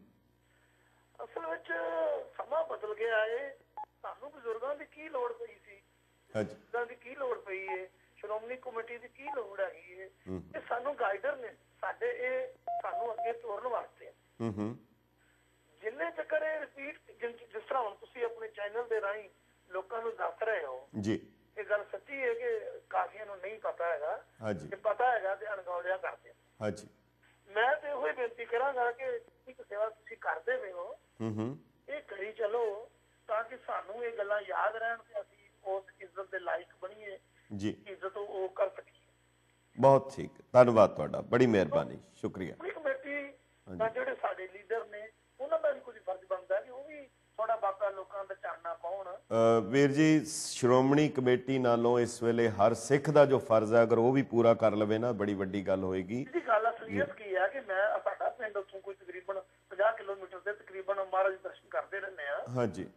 ਅਸਲ ਵਿੱਚ ਸਮਾਂ ਬਦਲ ਗਿਆ ਏ ਸਾਨੂੰ ਬਜ਼ੁਰਗਾਂ ਦੀ ਕੀ ਲੋੜ ਪਈ ਸੀ ਹਾਂਜੀ ਬਜ਼ੁਰਗਾਂ ਦੀ ਕੀ ਲੋੜ ਪਈ ਏ ਸ਼੍ਰੋਮਣੀ ਕਮੇਟੀ ਦੀ ਕੀ ਲੋੜ ਗਈ ਏ ਇਹ ਸਾਨੂੰ ਗਾਈਡਰ ਨੇ ਸਾਡੇ ਇਹ ਸਾਨੂੰ ਅੱਗੇ ਤੋਰਨ ਵਾਸਤੇ ਹੂੰ ਹੂੰ ਜਿੰਨੇ ਚੱਕਰ ਇਹ ਰਿਪੀਟ ਜਿਸ ਤਰ੍ਹਾਂ ਹੁਣ ਤੁਸੀਂ ਆਪਣੇ ਚੈਨਲ ਦੇ ਰਾਹੀਂ ਲੋਕਾਂ ਨੂੰ ਦੱਸ ਰਹੇ ਹੋ ਜੀ ਇਹ ਗੱਲ ਸੱਚੀ ਹੈ ਕਿ ਕਾਫੀਆਂ ਨੂੰ ਨਹੀਂ ਪਤਾ ਹੈਗਾ ਹਾਂਜੀ ਜੇ ਪਤਾ ਹੈਗਾ ਤੇ ਅਣਗੌਲਿਆ ਕਰਦੇ ਆ। ਹਾਂਜੀ ਮੈਂ ਤੇ ਹੀ ਬੇਨਤੀ ਕਰਾਂਗਾ ਕਿ ਇੱਕ ਸੇਵਾ ਤੁਸੀਂ ਕਰਦੇ ਪਏ ਹੋ ਹੂੰ ਹੂੰ ਇਹ ਕਰੀ ਚਲੋ ਤਾਂ ਕਿ ਸਾਨੂੰ ਇਹ ਗੱਲਾਂ ਯਾਦ ਰਹਿਣ ਤੇ ਅਸੀਂ ਉਸ ਇੱਜ਼ਤ ਦੇ ਲਾਇਕ ਬਣੀਏ ਜੀ ਇੱਜ਼ਤ ਉਹ ਕਰ ਸਕੀਏ ਬਹੁਤ ਠੀਕ ਧੰਨਵਾਦ ਤੁਹਾਡਾ ਬੜੀ ਮਿਹਰਬਾਨੀ ਸ਼ੁਕਰੀਆ ਕਮੇਟੀ ਦਾ ਜਿਹੜੇ ਸਾਡੇ ਲੀਡਰ ਨੇ ਵੀਰ ਜੀ ਸ਼੍ਰੋਮਣੀ ਕਮੇਟੀ ਨਾਲੋਂ ਇਸ ਵੇਲੇ ਹਰ ਸਿੱਖ ਦਾ ਜੋ ਫਰਜ਼ ਹੈ ਅਗਰ ਉਹ ਵੀ ਪੂਰਾ ਕਰ ਲਵੇ ਨਾ ਬੜੀ ਵੱਡੀ ਗੱਲ ਹੋਏਗੀ ਜੀ ਗੱਲ ਅਸਲੀਅਤ ਕੀ ਹੈ ਕਿ ਮੈਂ ਸਾਡਾ ਪਿੰਡ ਉੱਥੋਂ ਕੋਈ ਤਕਰੀਬਨ 50 ਕਿਲੋਮੀਟਰ ਦੇ ਤਕਰੀਬਨ ਮਹਾਰਾਜ ਦਰਸ਼ਨ ਕਰਦੇ ਰਹਿੰਦੇ ਆ ਹਾਂਜੀ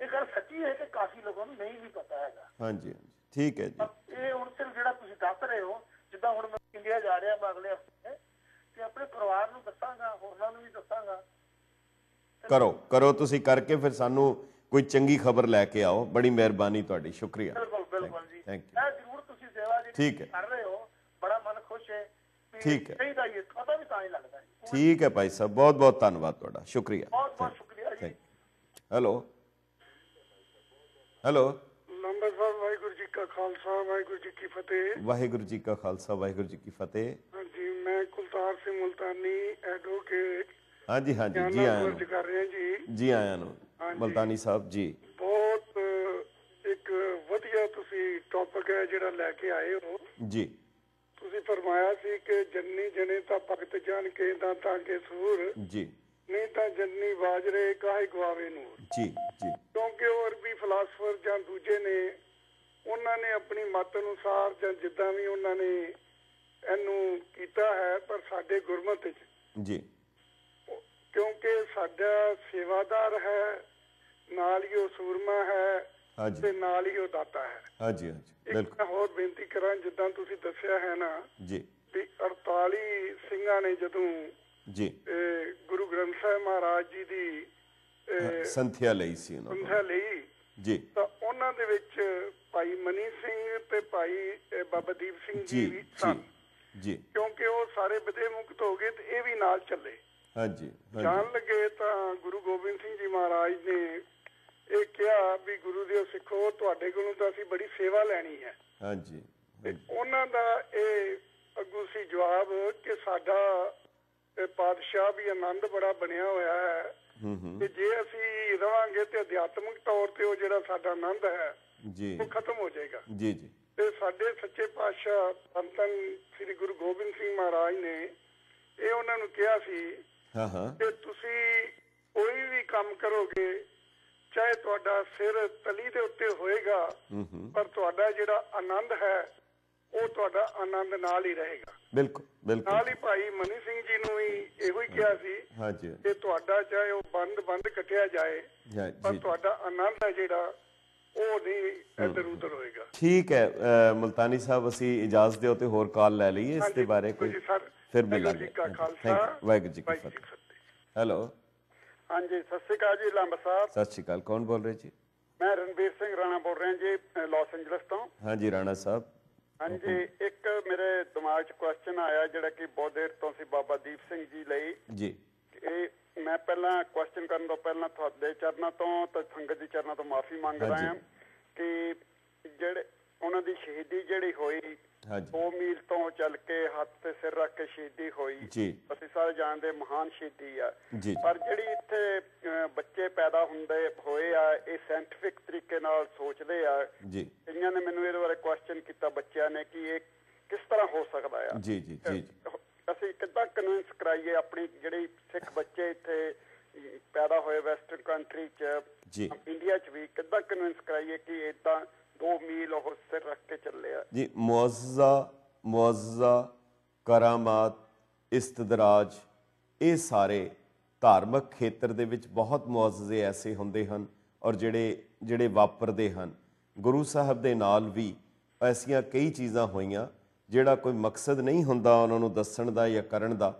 ਇਹ ਗੱਲ ਸੱਚੀ ਹੈ ਕਿ ਕਾਫੀ ਲੋਕਾਂ ਨੂੰ ਨਹੀਂ ਵੀ ਪਤਾ ਹੈਗਾ ਹਾਂਜੀ ਠੀਕ ਹੈ ਜੀ ਇਹ ਹੁਣ ਸਿਰ ਜਿਹੜਾ ਤੁਸੀਂ ਦੱਸ ਰਹੇ ਹੋ ਜਿੱਦਾਂ ਹੁਣ ਮੈਂ ਇੰਡੀਆ ਜਾ ਰਿਹਾ ਮੈਂ ਅਗਲੇ ਹਫਤੇ ਤੇ ਆਪਣੇ ਪਰਿਵਾਰ ਨੂੰ ਦੱਸਾਂਗਾ ਹੋਰਨਾਂ ਨੂੰ ਵੀ ਦੱਸਾਂਗਾ ਕਰੋ ਕਰੋ ਤੁਸੀਂ ਕਰਕੇ ਫਿਰ ਸਾਨੂੰ कोई चंगी खबर लैके आओ बड़ी मेहरबानी थोड़ी शुक्रिया ठीक है ठीक है ठीक है भाई साहब बहुत बहुत धनबाद शुक्रिया हेलो हेलो वाहे जी का खालसा वाहे जी की फतेह हाँ जी मैं कुलतार सिंह मुल्तानी एडवोकेट ਹਾਂਜੀ ਹਾਂਜੀ ਜੀ ਆਇਆਂ ਨੂੰ ਕਰ ਰਹੇ ਜੀ ਜੀ ਆਇਆਂ ਨੂੰ ਮਲਤਾਨੀ ਸਾਹਿਬ ਜੀ ਬਹੁਤ ਇੱਕ ਵਧੀਆ ਤੁਸੀਂ ਟੌਪਿਕ ਹੈ ਜਿਹੜਾ ਲੈ ਕੇ ਆਏ ਹੋ ਜੀ ਤੁਸੀਂ ਫਰਮਾਇਆ ਸੀ ਕਿ ਜੰਨੀ ਜਨੇ ਤਾਂ ਭਗਤ ਜਾਣ ਕੇ ਤਾਂ ਤਾਂ ਕੇ ਸੂਰ ਜੀ ਨਹੀਂ ਤਾਂ ਜੰਨੀ ਬਾਜਰੇ ਕਾਹੇ ਗਵਾਵੇ ਨੂਰ ਜੀ ਜੀ ਕਿਉਂਕਿ ਹੋਰ ਵੀ ਫਿਲਾਸਫਰ ਜਾਂ ਦੂਜੇ ਨੇ ਉਹਨਾਂ ਨੇ ਆਪਣੀ ਮਤ ਅਨੁਸਾਰ ਜਾਂ ਜਿੱਦਾਂ ਵੀ ਉਹਨਾਂ ਨੇ ਇਹਨੂੰ ਕੀਤਾ ਹੈ ਪਰ ਸਾਡੇ ਗੁਰਮਤਿ ਚ ਜੀ ਕਿਉਂਕਿ ਸਾਡਾ ਸੇਵਾਦਾਰ ਹੈ ਨਾਲ ਹੀ ਉਹ ਸੂਰਮਾ ਹੈ ਹਾਂਜੀ ਤੇ ਨਾਲ ਹੀ ਉਹ ਦਾਤਾ ਹੈ ਹਾਂਜੀ ਹਾਂਜੀ ਬਿਲਕੁਲ ਇੱਕ ਹੋਰ ਬੇਨਤੀ ਕਰਾਂ ਜਿੱਦਾਂ ਤੁਸੀਂ ਦੱਸਿਆ ਹੈ ਨਾ ਜੀ ਵੀ 48 ਸਿੰਘਾਂ ਨੇ ਜਦੋਂ ਜੀ ਗੁਰੂ ਗ੍ਰੰਥ ਸਾਹਿਬ ਮਹਾਰਾਜ ਜੀ ਦੀ ਸੰਥਿਆ ਲਈ ਸੀ ਉਹਨਾਂ ਸੰਥਿਆ ਲਈ ਜੀ ਤਾਂ ਉਹਨਾਂ ਦੇ ਵਿੱਚ ਭਾਈ ਮਨੀ ਸਿੰਘ ਤੇ ਭਾਈ ਬਾਬਾ ਦੀਪ ਸਿੰਘ ਜੀ ਵੀ ਸਨ ਜੀ ਕਿਉਂਕਿ ਉਹ ਸਾਰੇ ਮੁਕਤ ਹੋ ਗਏ ਤੇ ਇਹ ਵੀ ਨਾਲ ਚੱਲੇ ਹਾਂਜੀ ਜਾਣ ਲੱਗੇ ਤਾਂ ਗੁਰੂ ਗੋਬਿੰਦ ਸਿੰਘ ਜੀ ਮਹਾਰਾਜ ਨੇ ਇਹ ਕਿਹਾ ਵੀ ਗੁਰੂ ਦੇਵ ਸਿੱਖੋ ਤੁਹਾਡੇ ਕੋਲੋਂ ਤਾਂ ਅਸੀਂ ਬੜੀ ਸੇਵਾ ਲੈਣੀ ਹੈ ਹਾਂਜੀ ਉਹਨਾਂ ਦਾ ਇਹ ਅੱਗੂ ਸੀ ਜਵਾਬ ਕਿ ਸਾਡਾ ਇਹ ਪਾਤਸ਼ਾਹ ਵੀ ਆਨੰਦ ਬੜਾ ਬਣਿਆ ਹੋਇਆ ਹੈ ਹੂੰ ਕਿ ਜੇ ਅਸੀਂ ਰਵਾਂਗੇ ਤੇ ਅਧਿਆਤਮਿਕ ਤੌਰ ਤੇ ਉਹ ਜਿਹੜਾ ਸਾਡਾ ਆਨੰਦ ਹੈ ਜੀ ਉਹ ਖਤਮ ਹੋ ਜਾਏਗਾ ਜੀ ਜੀ ਤੇ ਸਾਡੇ ਸੱਚੇ ਪਾਤਸ਼ਾਹ ਸੰਤਨ ਸ੍ਰੀ ਗੁਰੂ ਗੋਬਿੰਦ ਸਿੰਘ ਮਹਾਰਾਜ ਨੇ ਇਹ ਉਹਨਾਂ ਨੂੰ ਕਿਹਾ ਸੀ ਹਾਂ ਹਾਂ ਤੇ ਤੁਸੀਂ ਕੋਈ ਵੀ ਕੰਮ ਕਰੋਗੇ ਚਾਹੇ ਤੁਹਾਡਾ ਸਿਰ ਤਲੀ ਦੇ ਉੱਤੇ ਹੋਏਗਾ ਪਰ ਤੁਹਾਡਾ ਜਿਹੜਾ ਆਨੰਦ ਹੈ ਉਹ ਤੁਹਾਡਾ ਆਨੰਦ ਨਾਲ ਹੀ ਰਹੇਗਾ ਬਿਲਕੁਲ ਬਿਲਕੁਲ ਨਾਲ ਹੀ ਭਾਈ ਮਨੀ ਸਿੰਘ ਜੀ ਨੂੰ ਵੀ ਇਹੋ ਹੀ ਕਿਹਾ ਸੀ ਹਾਂਜੀ ਤੇ ਤੁਹਾਡਾ ਚਾਹੇ ਉਹ ਬੰਦ ਬੰਦ ਕੱਟਿਆ ਜਾਏ ਪਰ ਤੁਹਾਡਾ ਆਨੰਦ ਹੈ ਜਿਹੜਾ ਉਹ ਨਹੀਂ ਇੱਧਰ ਉੱਧਰ ਹੋਏਗਾ ਠੀਕ ਹੈ ਮਲਤਾਨੀ ਸਾਹਿਬ ਅਸੀਂ ਇਜਾਜ਼ਤ ਦਿਓ ਤੇ ਹੋਰ ਕਾਲ ਲੈ ਲਈਏ ਇਸ ਦੇ ਬਾਰੇ ਕੋਈ ਫਿਰ ਮਿਲਾਂਗੇ ਵਾਹਿਗੁਰੂ ਜੀ ਕੀ ਫਤਿਹ ਹੈਲੋ ਹਾਂਜੀ ਸਤਿ ਸ਼੍ਰੀ ਅਕਾਲ ਜੀ ਲੰਬ ਸਾਹਿਬ ਸਤਿ ਸ਼੍ਰੀ ਅਕਾਲ ਕੌਣ ਬੋਲ ਰਹੇ ਜੀ ਮੈਂ ਰਣਵੀਰ ਸਿੰਘ ਰਾਣਾ ਬੋਲ ਰਿਹਾ ਜੀ ਲਾਸ ਐਂਜਲਸ ਤੋਂ ਹਾਂਜੀ ਰਾਣਾ ਸਾਹਿਬ ਹਾਂਜੀ ਇੱਕ ਮੇਰੇ ਦਿਮਾਗ 'ਚ ਕੁਐਸਚਨ ਆਇਆ ਜਿਹੜਾ ਕਿ ਬਹੁਤ ਦੇਰ ਤੋਂ ਸੀ ਬਾਬਾ ਦੀਪ ਸਿੰਘ ਜੀ ਲਈ ਜੀ ਇਹ ਮੈਂ ਪਹਿਲਾਂ ਕੁਐਸਚਨ ਕਰਨ ਤੋਂ ਪਹਿਲਾਂ ਤੁਹਾਡੇ ਚਰਨਾਂ ਤੋਂ ਤੇ ਸੰਗਤ ਦੇ ਚਰਨਾਂ ਤੋਂ ਮਾਫੀ ਮੰਗਦਾ ਹਾਂ ਕਿ ਜਿਹੜੇ ਉਹਨਾਂ ਦੀ ਸ਼ਹੀਦੀ ਜਿਹੜੀ ਹੋਈ ਹਾਂਜੀ 2 ਮੀਲ ਤੋਂ ਚੱਲ ਕੇ ਹੱਥ ਤੇ ਸਿਰ ਰੱਖ ਕੇ ਸ਼ਹੀਦੀ ਹੋਈ ਅਸੀਂ ਸਾਰੇ ਜਾਣਦੇ ਮਹਾਨ ਸ਼ਹੀਦੀ ਆ ਪਰ ਜਿਹੜੀ ਇੱਥੇ ਬੱਚੇ ਪੈਦਾ ਹੁੰਦੇ ਹੋਏ ਆ ਇਹ ਸੈਂਟੀਫਿਕ ਤਰੀਕੇ ਨਾਲ ਸੋਚਦੇ ਆ ਜੀ ਇਹਨਾਂ ਨੇ ਮੈਨੂੰ ਇਹਦੇ ਬਾਰੇ ਕੁਐਸਚਨ ਕੀਤਾ ਬੱਚਿਆਂ ਨੇ ਕਿ ਇਹ ਕਿਸ ਤਰ੍ਹਾਂ ਹੋ ਸਕਦਾ ਆ ਜੀ ਜੀ ਜੀ ਅਸੀਂ ਕਿੱਦਾਂ ਕਨਵਿੰਸ ਕਰਾਈਏ ਆਪਣੀ ਜਿਹੜੀ ਸਿੱਖ ਬੱਚੇ ਇੱਥੇ ਪੈਦਾ ਹੋਏ ਵੈਸਟਰਨ ਕੰਟਰੀ ਚ ਇੰਡੀਆ ਚ ਵੀ ਕਿੱਦਾਂ ਕਨਵਿੰਸ ਕਰਾਈਏ ਕਿ ਇਦਾਂ ਦੋ ਮੀਲ ਉਹ ਸਿਰ ਰੱਖ ਕੇ ਚੱਲਿਆ ਜੀ ਮੁਅੱਜ਼ਾ ਮੁਅੱਜ਼ਾ ਕਰਾਮਾਤ ਇਸਤਦਰਾਜ ਇਹ ਸਾਰੇ ਧਾਰਮਿਕ ਖੇਤਰ ਦੇ ਵਿੱਚ ਬਹੁਤ ਮੁਅੱਜ਼ੇ ਐਸੇ ਹੁੰਦੇ ਹਨ ਔਰ ਜਿਹੜੇ ਜਿਹੜੇ ਵਾਪਰਦੇ ਹਨ ਗੁਰੂ ਸਾਹਿਬ ਦੇ ਨਾਲ ਵੀ ਐਸੀਆਂ ਕਈ ਚੀਜ਼ਾਂ ਹੋਈਆਂ ਜਿਹੜਾ ਕੋਈ ਮਕਸਦ ਨਹੀਂ ਹੁੰਦਾ ਉਹਨਾਂ ਨੂੰ ਦੱਸਣ ਦਾ ਜਾਂ ਕਰਨ ਦਾ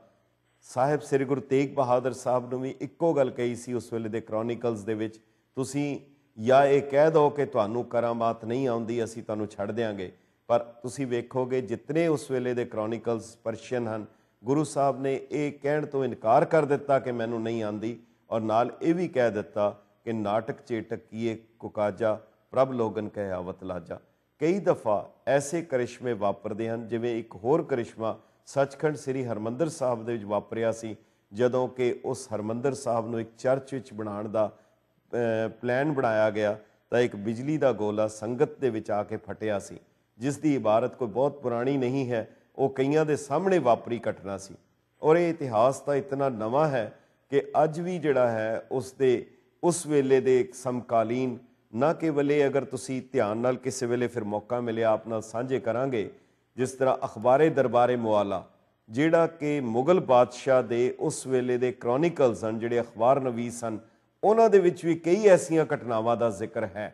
ਸਾਹਿਬ ਸ੍ਰੀ ਗੁਰੂ ਤੇਗ ਬਹਾਦਰ ਸਾਹਿਬ ਨੂੰ ਵੀ ਇੱਕੋ ਗੱਲ ਕਹੀ ਸੀ ਉਸ ਵੇਲੇ ਦੇ ਕ੍ਰੋਨਿਕਲਸ ਦੇ ਵਿੱਚ ਤੁਸੀਂ ਜਾਂ ਇਹ ਕਹਿ ਦੋ ਕਿ ਤੁਹਾਨੂੰ ਕਰਾਮਾਤ ਨਹੀਂ ਆਉਂਦੀ ਅਸੀਂ ਤੁਹਾਨੂੰ ਛੱਡ ਦੇਾਂਗੇ ਪਰ ਤੁਸੀਂ ਵੇਖੋਗੇ ਜਿੰਨੇ ਉਸ ਵੇਲੇ ਦੇ ਕ੍ਰੋਨਿਕਲਸ ਪਰਸ਼ੀਅਨ ਹਨ ਗੁਰੂ ਸਾਹਿਬ ਨੇ ਇਹ ਕਹਿਣ ਤੋਂ ਇਨਕਾਰ ਕਰ ਦਿੱਤਾ ਕਿ ਮੈਨੂੰ ਨਹੀਂ ਆਉਂਦੀ ਔਰ ਨਾਲ ਇਹ ਵੀ ਕਹਿ ਦਿੱਤਾ ਕਿ ਨਾਟਕ ਚੇਟਕ ਕੀਏ ਕੁਕਾਜਾ ਪ੍ਰਭ ਲੋਗਨ ਕਹਿ ਆਵਤ ਲਾਜਾ ਕਈ ਦਫਾ ਐਸੇ ਕਰਿਸ਼ਮੇ ਵਾਪਰਦੇ ਹਨ ਜਿਵੇਂ ਇੱਕ ਹੋਰ ਕਰਿਸ਼ਮਾ ਸੱਚਖੰਡ ਸ੍ਰੀ ਹਰਮੰਦਰ ਸਾਹਿਬ ਦੇ ਵਿੱਚ ਵਾਪਰਿਆ ਸੀ ਜਦੋਂ ਕਿ ਉਸ ਹਰਮੰਦਰ ਸਾਹਿਬ ਨੂੰ ਇੱਕ ਚਰਚ ਵਿੱਚ ਬਣਾਉਣ ਦਾ ਪਲਾਨ ਬਣਾਇਆ ਗਿਆ ਤਾਂ ਇੱਕ ਬਿਜਲੀ ਦਾ ਗੋਲਾ ਸੰਗਤ ਦੇ ਵਿੱਚ ਆ ਕੇ ਫਟਿਆ ਸੀ ਜਿਸ ਦੀ ਇਬਾਰਤ ਕੋਈ ਬਹੁਤ ਪੁਰਾਣੀ ਨਹੀਂ ਹੈ ਉਹ ਕਈਆਂ ਦੇ ਸਾਹਮਣੇ ਵਾਪਰੀ ਘਟਨਾ ਸੀ ਔਰ ਇਹ ਇਤਿਹਾਸ ਤਾਂ ਇਤਨਾ ਨਵਾਂ ਹੈ ਕਿ ਅੱਜ ਵੀ ਜਿਹੜਾ ਹੈ ਉਸ ਦੇ ਉਸ ਵੇਲੇ ਦੇ ਇੱਕ ਸਮਕਾਲੀਨ ਨਾ ਕੇਵਲ ਇਹ ਅਗਰ ਤੁਸੀਂ ਧਿਆਨ ਨਾਲ ਕਿਸੇ ਵੇਲੇ ਫਿਰ ਮੌਕਾ ਮਿਲਿਆ ਆਪ ਨਾਲ ਸਾਂਝੇ ਕਰਾਂਗੇ ਜਿਸ ਤਰ੍ਹਾਂ ਅਖਬਾਰੇ ਦਰਬਾਰੇ ਮੁਆਲਾ ਜਿਹੜਾ ਕਿ ਮੁਗਲ ਬਾਦਸ਼ਾਹ ਦੇ ਉਸ ਵੇਲੇ ਦੇ ਕ੍ਰੋਨਿਕਲਸ ਹਨ ਜਿਹੜੇ ਅਖਬਾਰ ਨਵੀਸ ਹਨ ਉਹਨਾਂ ਦੇ ਵਿੱਚ ਵੀ ਕਈ ਐਸੀਆਂ ਘਟਨਾਵਾਂ ਦਾ ਜ਼ਿਕਰ ਹੈ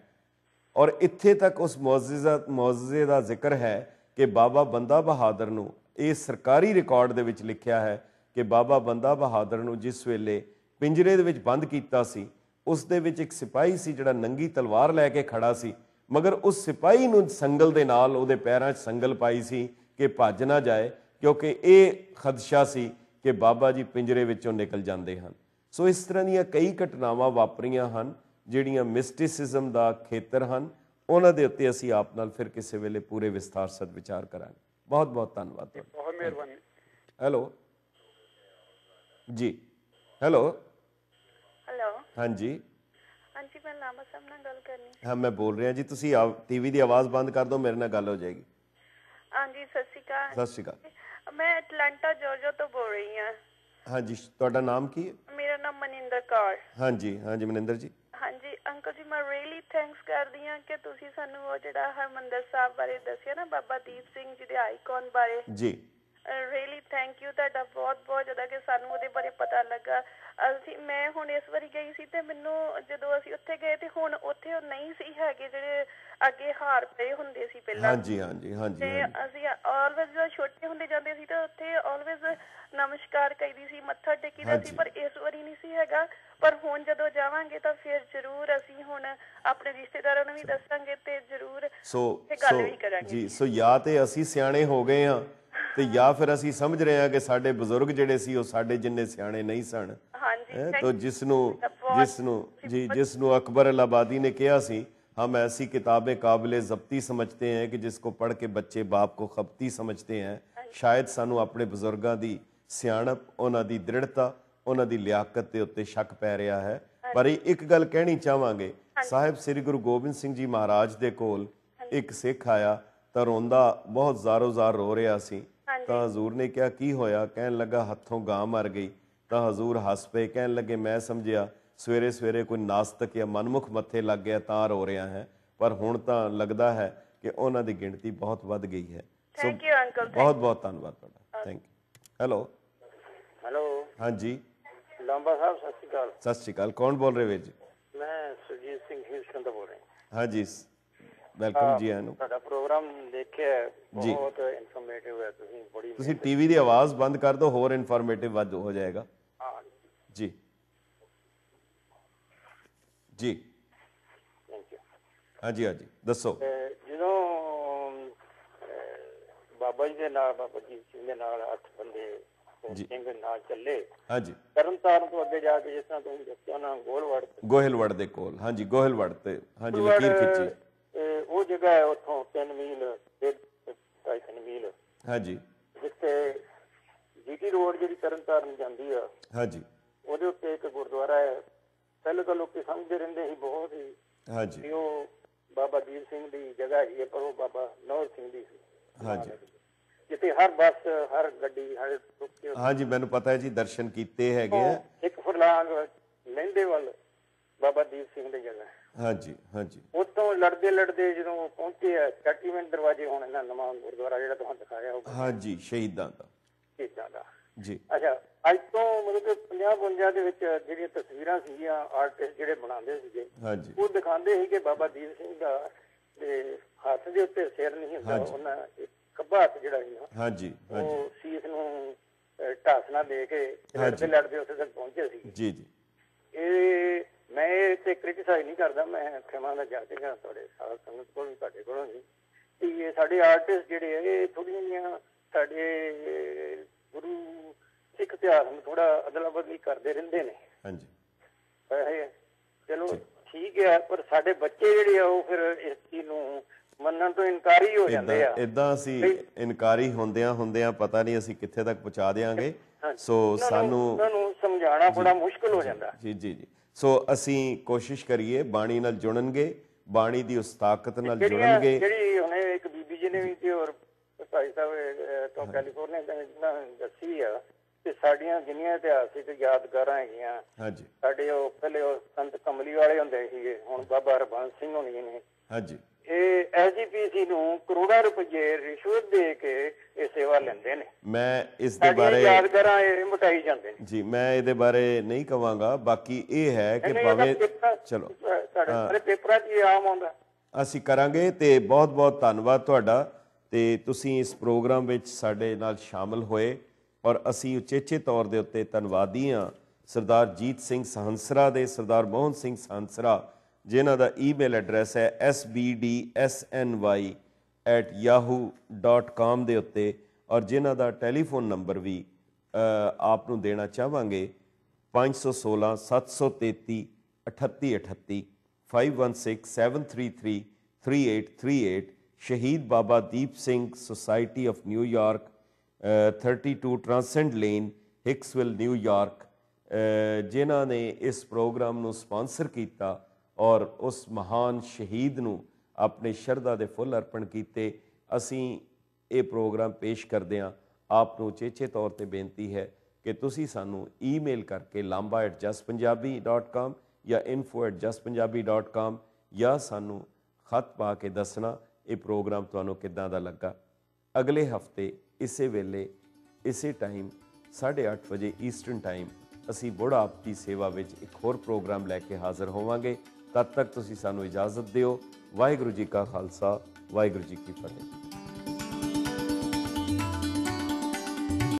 ਔਰ ਇੱਥੇ ਤੱਕ ਉਸ ਮੌਜੂਜ਼ਾ ਮੌਜੂਜ਼ੇ ਦਾ ਜ਼ਿਕਰ ਹੈ ਕਿ ਬਾਬਾ ਬੰਦਾ ਬਹਾਦਰ ਨੂੰ ਇਹ ਸਰਕਾਰੀ ਰਿਕਾਰਡ ਦੇ ਵਿੱਚ ਲਿਖਿਆ ਹੈ ਕਿ ਬਾਬਾ ਬੰਦਾ ਬਹਾਦਰ ਨੂੰ ਜਿਸ ਵੇਲੇ ਪਿੰਜਰੇ ਦੇ ਵਿੱਚ ਬੰਦ ਕੀਤਾ ਸੀ ਉਸ ਦੇ ਵਿੱਚ ਇੱਕ ਸਿਪਾਹੀ ਸੀ ਜਿਹੜਾ ਨੰਗੀ ਤਲਵਾਰ ਲੈ ਕੇ ਖੜਾ ਸੀ ਮਗਰ ਉਸ ਸਿਪਾਹੀ ਨੂੰ ਸੰਗਲ ਦੇ ਨਾਲ ਉਹਦੇ ਪੈਰਾਂ 'ਚ ਸੰਗਲ ਪਾਈ ਸੀ ਕਿ ਭੱਜ ਨਾ ਜਾਏ ਕਿਉਂਕਿ ਇਹ ਖਦਸ਼ਾ ਸੀ ਕਿ ਬਾਬਾ ਜੀ ਪਿੰਜਰੇ ਵਿੱਚੋਂ ਨਿਕਲ ਜਾਂਦੇ ਹਨ ਸੋ ਇਸ ਤਰ੍ਹਾਂ ਦੀਆਂ ਕਈ ਘਟਨਾਵਾਂ ਵਾਪਰੀਆਂ ਹਨ ਜਿਹੜੀਆਂ ਮਿਸਟਿਸਿਜ਼ਮ ਦਾ ਖੇਤਰ ਹਨ ਉਹਨਾਂ ਦੇ ਉੱਤੇ ਅਸੀਂ ਆਪ ਨਾਲ ਫਿਰ ਕਿਸੇ ਵੇਲੇ ਪੂਰੇ ਵਿਸਥਾਰ ਸਦ ਵਿਚਾਰ ਕਰਾਂਗੇ ਬਹੁਤ ਬਹੁਤ ਧੰਨਵਾਦ ਬਹੁਤ ਮਿਹਰਬਾਨੀ ਹੈਲੋ ਜੀ ਹੈਲੋ ਹੈਲੋ ਹਾਂਜੀ ਹਾਂਜੀ ਮੈਂ ਨਾਮਾ ਸਾਹਿਬ ਨਾਲ ਗੱਲ ਕਰਨੀ ਹਾਂ ਮੈਂ ਬੋਲ ਰਿਹਾ ਜੀ ਤੁਸੀਂ ਟੀਵੀ ਦੀ ਆਵਾਜ਼ ਬੰਦ ਕਰ ਦਿਓ ਮੇਰੇ ਨਾਲ ਗੱਲ ਹੋ ਜਾਏਗੀ ਹਾਂਜੀ ਸਤਿ ਸ਼੍ਰੀ ਅਕਾਲ ਸਤਿ ਸ਼੍ਰੀ ਅਕਾਲ ਮੈਂ ਐਟਲੰਟਾ ਜੋਰਜੋ ਤੋਂ ਬੋਲ ਰਹੀ ਹਾਂ ਹਾਂਜੀ ਤੁਹਾਡਾ ਨਾਮ ਕੀ ਹੈ ਮੇਰਾ ਨਾਮ ਮਨਿੰਦਰ ਕੌਰ ਹਾਂਜੀ ਹਾਂਜੀ ਮਨਿੰਦਰ ਜੀ ਹਾਂਜੀ ਅੰਕਲ ਜੀ ਮੈਂ ਰੀਲੀ ਥੈਂਕਸ ਕਰਦੀ ਹਾਂ ਕਿ ਤੁਸੀਂ ਸਾਨੂੰ ਉਹ ਜਿਹੜਾ ਹਰਮੰਦਰ ਸਾਹਿਬ ਬਾਰੇ ਦੱਸਿਆ ਨਾ ਬਾਬਾ ਦੀਪ ਸਿੰਘ ਜੀ ਦੇ ਆਈਕਨ ਬਾਰੇ ਜੀ ਰੀਲੀ ਥੈਂਕ ਯੂ ਤੁਹਾਡਾ ਬਹੁਤ ਬਹੁਤ ਜਿਆਦਾ ਕਿ ਸਾਨੂੰ ਉਹਦੇ ਬਾਰੇ ਪਤਾ ਲੱਗਾ ਅਸੀਂ ਮੈਂ ਹੁਣ ਇਸ ਵਾਰੀ ਗਈ ਸੀ ਤੇ ਮੈਨੂੰ ਜਦੋਂ ਅਸੀਂ ਉੱਥੇ ਗਏ ਤੇ ਹੁਣ ਉੱਥੇ ਉਹ ਨਹੀਂ ਸੀ ਹੈਗੇ ਜਿਹੜੇ ਅੱਗੇ ਹਾਰ ਪਏ ਹੁੰਦੇ ਸੀ ਪਹਿਲਾਂ ਹਾਂਜੀ ਹਾਂਜੀ ਹਾਂਜੀ ਤੇ ਅਸੀਂ ਆਲਵੇਜ਼ ਛੋਟੇ ਹੁੰਦੇ ਜਾਂਦੇ ਸੀ ਤਾਂ ਉੱਥੇ ਆਲਵੇਜ਼ ਨਮਸਕਾਰ ਕਰੀਦੀ ਸੀ ਮੱਥਾ ਟੇਕੀਦਾ ਸੀ ਪਰ ਇਸ ਵਾਰੀ ਨਹੀਂ ਸੀ ਹੈਗਾ ਪਰ ਹੁਣ ਜਦੋਂ ਜਾਵਾਂਗੇ ਤਾਂ ਫਿਰ ਜ਼ਰੂਰ ਅਸੀਂ ਹੁਣ ਆਪਣੇ ਰਿਸ਼ਤੇਦਾਰਾਂ ਨੂੰ ਵੀ ਦੱਸਾਂਗੇ ਤੇ ਜ਼ਰੂਰ ਸੋ ਗੱਲ ਵੀ ਕਰਾਂਗੇ ਜੀ ਸੋ ਯਾ ਤੇ ਅਸੀਂ ਸਿਆਣੇ ਹੋ ਗਏ ਆ ਤੇ ਜਾਂ ਫਿਰ ਅਸੀਂ ਸਮਝ ਰਹੇ ਹਾਂ ਕਿ ਸਾਡੇ ਬਜ਼ੁਰਗ ਜਿਹੜੇ ਸੀ ਉਹ ਸਾਡੇ ਜਿੰਨੇ ਸਿਆਣੇ ਨਹੀਂ ਸਨ ਹਾਂਜੀ ਤਾਂ ਜਿਸ ਨੂੰ ਜਿਸ ਨੂੰ ਜੀ ਜਿਸ ਨੂੰ ਅਕਬਰ ਅਲਾਬਾਦੀ ਨੇ ਕਿਹਾ ਸੀ ਹਮ ਐਸੀ ਕਿਤਾਬੇ ਕਾਬਲੇ ਜ਼ਬਤੀ ਸਮਝਤੇ ਹੈ ਕਿ ਜਿਸ ਕੋ ਪੜ ਕੇ ਬੱਚੇ ਬਾਪ ਕੋ ਖਬਤੀ ਸਮਝਤੇ ਹੈ ਸ਼ਾਇਦ ਸਾਨੂੰ ਆਪਣੇ ਬਜ਼ੁਰਗਾਂ ਦੀ ਸਿਆਣਪ ਉਹਨਾਂ ਦੀ ਦ੍ਰਿੜਤਾ ਉਹਨਾਂ ਦੀ ਲਿਆਕਤ ਦੇ ਉੱਤੇ ਸ਼ੱਕ ਪੈ ਰਿਹਾ ਹੈ ਪਰ ਇੱਕ ਗੱਲ ਕਹਿਣੀ ਚਾਹਾਂਗੇ ਸਾਹਿਬ ਸ੍ਰੀ ਗੁਰੂ ਗੋਬਿੰਦ ਸਿੰਘ ਜੀ ਮਹਾਰਾਜ ਦੇ ਕੋਲ ਇੱਕ ਸਿੱਖ ਆਇਆ ਤਾਂ ਰੋਂਦਾ ਬਹੁਤ ਜ਼ਾਰੋ-ਜ਼ਾਰ ਰੋ ਰਿਹਾ ਸੀ ਤਾਂ ਹਜ਼ੂਰ ਨੇ ਕਿਹਾ ਕੀ ਹੋਇਆ ਕਹਿਣ ਲੱਗਾ ਹੱਥੋਂ ਗਾਂ ਮਰ ਗਈ ਤਾਂ ਹਜ਼ੂਰ ਹੱਸ ਪਏ ਕਹਿਣ ਲੱਗੇ ਮੈਂ ਸਮਝਿਆ ਸਵੇਰੇ ਸਵੇਰੇ ਕੋਈ ਨਾਸਤਕ ਜਾਂ ਮਨਮੁਖ ਮੱਥੇ ਲੱਗ ਗਿਆ ਤਾਂ ਰੋ ਰਿਹਾ ਹੈ ਪਰ ਹੁਣ ਤਾਂ ਲੱਗਦਾ ਹੈ ਕਿ ਉਹਨਾਂ ਦੀ ਗਿਣਤੀ ਬਹੁਤ ਵੱਧ ਗਈ ਹੈ ਥੈਂਕ ਯੂ ਅੰਕਲ ਬਹੁਤ ਬਹੁਤ ਧੰਨਵਾਦ ਤੁਹਾਡਾ ਥੈਂਕ ਯੂ ਹੈਲੋ ਹੈਲੋ ਹਾਂਜੀ ਲੰਬਾ ਸਾਹਿਬ ਸਤਿ ਸ਼੍ਰੀ ਅਕਾਲ ਸਤਿ ਸ਼੍ਰੀ ਅਕਾਲ ਕੌਣ ਬੋਲ ਰਹੇ ਵੀਰ ਜੀ ਮੈਂ ਸੁਜੀਤ ਸਿੰਘ ਹਿਲਸਨ ਦਾ ਬੋਲ ਰਿਹਾ ਹਾਂ ਹਾਂਜੀ ਵੈਲਕਮ ਜੀ ਆਇਆਂ ਨੂੰ ਤੁਹਾਡਾ ਪ੍ਰੋਗਰਾਮ ਦੇਖਿਆ ਬਹੁਤ ਇਨਫੋਰਮੇਟਿਵ ਹੈ ਤੁਸੀਂ ਬੜੀ ਤੁਸੀਂ ਟੀਵੀ ਦੀ ਆਵਾਜ਼ ਬੰਦ ਕਰ ਦਿਓ ਹੋਰ ਇਨਫੋਰਮੇਟਿਵ ਵੱਧ ਹੋ ਜਾਏਗਾ ਹਾਂ ਜੀ ਜੀ ਥੈਂਕ ਯੂ ਹਾਂਜੀ ਹਾਂਜੀ ਦੱਸੋ ਜਦੋਂ ਬਾਬਾ ਜੀ ਦੇ ਨਾਲ ਬਾਬਾ ਜੀ ਸਿੰਘ ਦੇ ਨਾਲ ਅੱਠ ਬੰਦੇ ਸਿੰਘ ਨਾਲ ਚੱਲੇ ਹਾਂਜੀ ਤਰਨਤਾਰਨ ਤੋਂ ਅੱਗੇ ਜਾ ਕੇ ਜਿਸ ਤਰ੍ਹਾਂ ਤੁਸੀਂ ਦੱਸਿਆ ਨਾ ਗੋਲਵੜ ਗੋਹਲਵੜ ਦੇ ਕੋਲ ਹਾਂਜੀ ਗੋਹਲਵੜ ਤੇ ਹਾਂਜੀ ਲਕੀਰ ਖਿੱਚੀ ਤੇ ਉਹ ਜਗ੍ਹਾ ਹੈ ਉੱਥੋਂ 3 ਮੀਲ ਡੇਢ 3 ਮੀਲ ਹਾਂਜੀ ਜਿੱਥੇ ਜੀਟੀ ਰੋਡ ਜਿਹੜੀ ਤਰਨਤਾਰਨ ਜਾਂਦੀ ਆ ਹਾਂਜੀ ਉਹਦੇ ਉੱਤੇ ਇੱਕ ਗੁਰਦੁਆਰਾ ਹੈ ਪਹਿਲੇ ਤਾਂ ਲੋਕੀ ਸਮਝਦੇ ਰਹਿੰਦੇ ਸੀ ਬਹੁਤ ਹੀ ਹਾਂਜੀ ਉਹ ਬਾਬਾ ਦੀਪ ਸਿੰਘ ਦੀ ਜਗ੍ਹਾ ਹੀ ਹੈ ਪਰ ਉਹ ਬਾਬਾ ਨੌਰ ਸਿੰਘ ਦੀ ਸੀ ਹਾਂਜੀ ਜਿੱਥੇ ਹਰ ਬੱਸ ਹਰ ਗੱਡੀ ਹਰ ਹਾਂਜੀ ਮੈਨੂੰ ਪਤਾ ਹੈ ਜੀ ਦਰਸ਼ਨ ਕੀਤੇ ਹੈਗੇ ਆ ਇੱਕ ਫਰਲਾਂਗ ਲੈਂਦੇ ਵੱਲ ਬਾਬਾ ਦੀਪ ਸਿੰਘ ਦੀ ਜਗ੍ਹਾ ਹਾਂਜੀ ਹਾਂਜੀ ਉਤੋਂ ਲੜਦੇ ਲੜਦੇ ਜਦੋਂ ਪਹੁੰਚੇ ਆ ਚੱਟੀਵੇਂ ਦਰਵਾਜ਼ੇ ਹੁਣ ਇਹਨਾਂ ਨਵਾਂ ਗੁਰਦੁਆਰਾ ਜਿਹੜਾ ਤੁਹਾਨੂੰ ਦਿਖਾਇਆ ਹੋਊਗਾ ਹਾਂਜੀ ਸ਼ਹੀਦਾਂ ਦਾ ਸ਼ਹੀਦਾਂ ਦਾ ਜੀ ਅੱਛਾ ਅੱਜ ਤੋਂ ਮਤਲਬ ਕਿ 50 ਦੇ ਵਿੱਚ ਜਿਹੜੀਆਂ ਤਸਵੀਰਾਂ ਸੀਗੀਆਂ ਆਰਟਿਸਟ ਜਿਹੜੇ ਬਣਾਉਂਦੇ ਸੀਗੇ ਹਾਂਜੀ ਉਹ ਦਿਖਾਉਂਦੇ ਸੀ ਕਿ ਬਾਬਾ ਦੀਪ ਸਿੰਘ ਦਾ ਤੇ ਹੱਥ ਦੇ ਉੱਤੇ ਸਿਰ ਨਹੀਂ ਹੁੰਦਾ ਉਹਨਾਂ ਕੱਬਾ ਹੱਥ ਜਿਹੜਾ ਹੀ ਹਾਂਜੀ ਹਾਂਜੀ ਉਹ ਸੀਸ ਨੂੰ ਢਾਸਣਾ ਦੇ ਕੇ ਲੜਦੇ ਲੜਦੇ ਉੱਥੇ ਤੱਕ ਪਹੁੰਚੇ ਸੀ ਜੀ ਜੀ ਇਹ ਮੈਂ ਇਹ ਤੇ ਕ੍ਰਿਟਿਸਾਈਜ਼ ਨਹੀਂ ਕਰਦਾ ਮੈਂ ਖਿਮਾ ਦਾ ਜਾ ਕੇ ਜਾਂ ਤੁਹਾਡੇ ਸਾਰ ਸੰਗਤ ਕੋਲ ਵੀ ਤੁਹਾਡੇ ਕੋਲੋਂ ਜੀ ਇਹ ਸਾਡੇ ਆਰਟਿਸਟ ਜਿਹੜੇ ਇਹ ਥੋੜੀਆਂ ਜੀਆਂ ਸਾਡੇ ਗੁਰੂ ਸਿੱਖ ਇਤਿਹਾਸ ਨੂੰ ਥੋੜਾ ਅਦਲਾ ਬਦਲੀ ਕਰਦੇ ਰਹਿੰਦੇ ਨੇ ਹਾਂਜੀ ਇਹ ਚਲੋ ਠੀਕ ਹੈ ਪਰ ਸਾਡੇ ਬੱਚੇ ਜਿਹੜੇ ਆ ਉਹ ਫਿਰ ਇਸ ਚੀਜ਼ ਨੂੰ ਮੰਨਣ ਤੋਂ ਇਨਕਾਰੀ ਹੋ ਜਾਂਦੇ ਆ ਇਦਾਂ ਅਸੀਂ ਇਨਕਾਰੀ ਹੁੰਦਿਆਂ ਹੁੰਦਿਆਂ ਪਤਾ ਨਹੀਂ ਅਸੀਂ ਕਿੱਥੇ ਤੱਕ ਪਹੁੰਚਾ ਦੇਾਂਗੇ ਸੋ ਸਾਨੂੰ ਉਹਨਾਂ ਨੂੰ ਸਮਝਾਉਣਾ ਬੜਾ ਮੁਸ਼ਕਲ ਹੋ ਜਾਂਦਾ ਜੀ ਜੀ ਜੀ ਸੋ ਅਸੀਂ ਕੋਸ਼ਿਸ਼ ਕਰੀਏ ਬਾਣੀ ਨਾਲ ਜੁੜਨਗੇ ਬਾਣੀ ਦੀ ਉਸ ਤਾਕਤ ਨਾਲ ਜੁੜਨਗੇ ਜਿਹੜੀ ਹੁਣੇ ਇੱਕ ਬੀਬੀ ਜੀ ਨੇ ਵੀ ਤੇ ਹੋਰ ਭਾਈ ਸਾਹਿਬ ਤੋਂ ਕੈਲੀਫੋਰਨੀਆ ਦੇ ਵਿੱਚ ਦੱਸੀ ਆ ਤੇ ਸਾਡੀਆਂ ਜਿੰਨੀਆਂ ਇਤਿਹਾਸਿਕ ਯਾਦਗਾਰਾਂ ਹੈਗੀਆਂ ਹਾਂਜੀ ਸਾਡੇ ਉਹ ਪਹਿਲੇ ਉਹ ਸੰਤ ਕਮਲੀ ਵਾਲੇ ਹੁੰਦੇ ਸੀਗੇ ਹੁਣ ਬਾਬਾ ਹਰਬੰਸ ਸਿੰਘ ਹੋਣੀ ਨੇ ਹਾਂਜੀ ਇਹ ਐਸਜੀਪੀਸੀ ਨੂੰ ਕਰੋੜਾਂ ਰੁਪਏ ਰਿਸ਼ਵਤ ਦੇ ਕੇ ਇਹ ਸੇਵਾ ਲੈਂਦੇ ਨੇ ਮੈਂ ਇਸ ਦੇ ਬਾਰੇ ਕਰਾਂ ਇਹ ਮਟਾਈ ਜਾਂਦੇ ਨੇ ਜੀ ਮੈਂ ਇਹਦੇ ਬਾਰੇ ਨਹੀਂ ਕਵਾਂਗਾ ਬਾਕੀ ਇਹ ਹੈ ਕਿ ਭਾਵੇਂ ਚਲੋ ਸਾਡੇ ਪੇਪਰਾਂ 'ਚ ਆਮ ਹੁੰਦਾ ਅਸੀਂ ਕਰਾਂਗੇ ਤੇ ਬਹੁਤ ਬਹੁਤ ਧੰਨਵਾਦ ਤੁਹਾਡਾ ਤੇ ਤੁਸੀਂ ਇਸ ਪ੍ਰੋਗਰਾਮ ਵਿੱਚ ਸਾਡੇ ਨਾਲ ਸ਼ਾਮਲ ਹੋਏ ਔਰ ਅਸੀਂ ਉਚੇਚੇ ਤੌਰ ਦੇ ਉੱਤੇ ਧੰਨਵਾਦੀ ਹਾਂ ਸਰਦਾਰ ਜੀਤ ਸਿੰਘ ਸਹੰਸਰਾ ਦੇ ਸਰਦਾਰ ਮੋਹਨ ਸਿੰਘ ਸਹੰਸਰਾ ਜਿਨ੍ਹਾਂ ਦਾ ਈਮੇਲ ਐਡਰੈਸ ਹੈ sbdsny@yahoo.com ਦੇ ਉੱਤੇ ਔਰ ਜਿਨ੍ਹਾਂ ਦਾ ਟੈਲੀਫੋਨ ਨੰਬਰ ਵੀ ਆਪ ਨੂੰ ਦੇਣਾ ਚਾਹਾਂਗੇ 516 733 3838 5167333838 Shaheed Baba Deep Singh society of New York 32 Transcend Lane Hicksville New York ਜਿਨ੍ਹਾਂ ਨੇ ਇਸ ਪ੍ਰੋਗਰਾਮ ਨੂੰ ਸਪਾਂਸਰ ਕੀਤਾ ਔਰ ਉਸ ਮਹਾਨ ਸ਼ਹੀਦ ਨੂੰ ਆਪਣੇ ਸ਼ਰਧਾ ਦੇ ਫੁੱਲ ਅਰਪਣ ਕੀਤੇ ਅਸੀਂ ਇਹ ਪ੍ਰੋਗਰਾਮ ਪੇਸ਼ ਕਰਦੇ ਹਾਂ ਆਪ ਨੂੰ ਚੇਚੇ ਤੌਰ ਤੇ ਬੇਨਤੀ ਹੈ ਕਿ ਤੁਸੀਂ ਸਾਨੂੰ ਈਮੇਲ ਕਰਕੇ lamba@justpunjabi.com ਜਾਂ info@justpunjabi.com ਜਾਂ ਸਾਨੂੰ ਖਤ ਪਾ ਕੇ ਦੱਸਣਾ ਇਹ ਪ੍ਰੋਗਰਾਮ ਤੁਹਾਨੂੰ ਕਿੱਦਾਂ ਦਾ ਲੱਗਾ ਅਗਲੇ ਹਫਤੇ ਇਸੇ ਵੇਲੇ ਇਸੇ ਟਾਈਮ 8:30 ਵਜੇ ਈਸਟਰਨ ਟਾਈਮ ਅਸੀਂ ਬੁਢਾਪਤੀ ਸੇਵਾ ਵਿੱਚ ਇੱਕ ਹੋਰ ਪ੍ਰੋਗਰਾਮ ਲੈ ਕੇ ਹਾਜ਼ਰ ਹੋਵਾਂਗੇ ਤਦ ਤੱਕ ਤੁਸੀਂ ਸਾਨੂੰ ਇਜਾਜ਼ਤ ਦਿਓ ਵਾਹਿਗੁਰੂ ਜੀ ਕਾ ਖਾਲਸਾ ਵਾਹਿਗੁਰੂ ਜੀ ਕੀ ਫਤਿਹ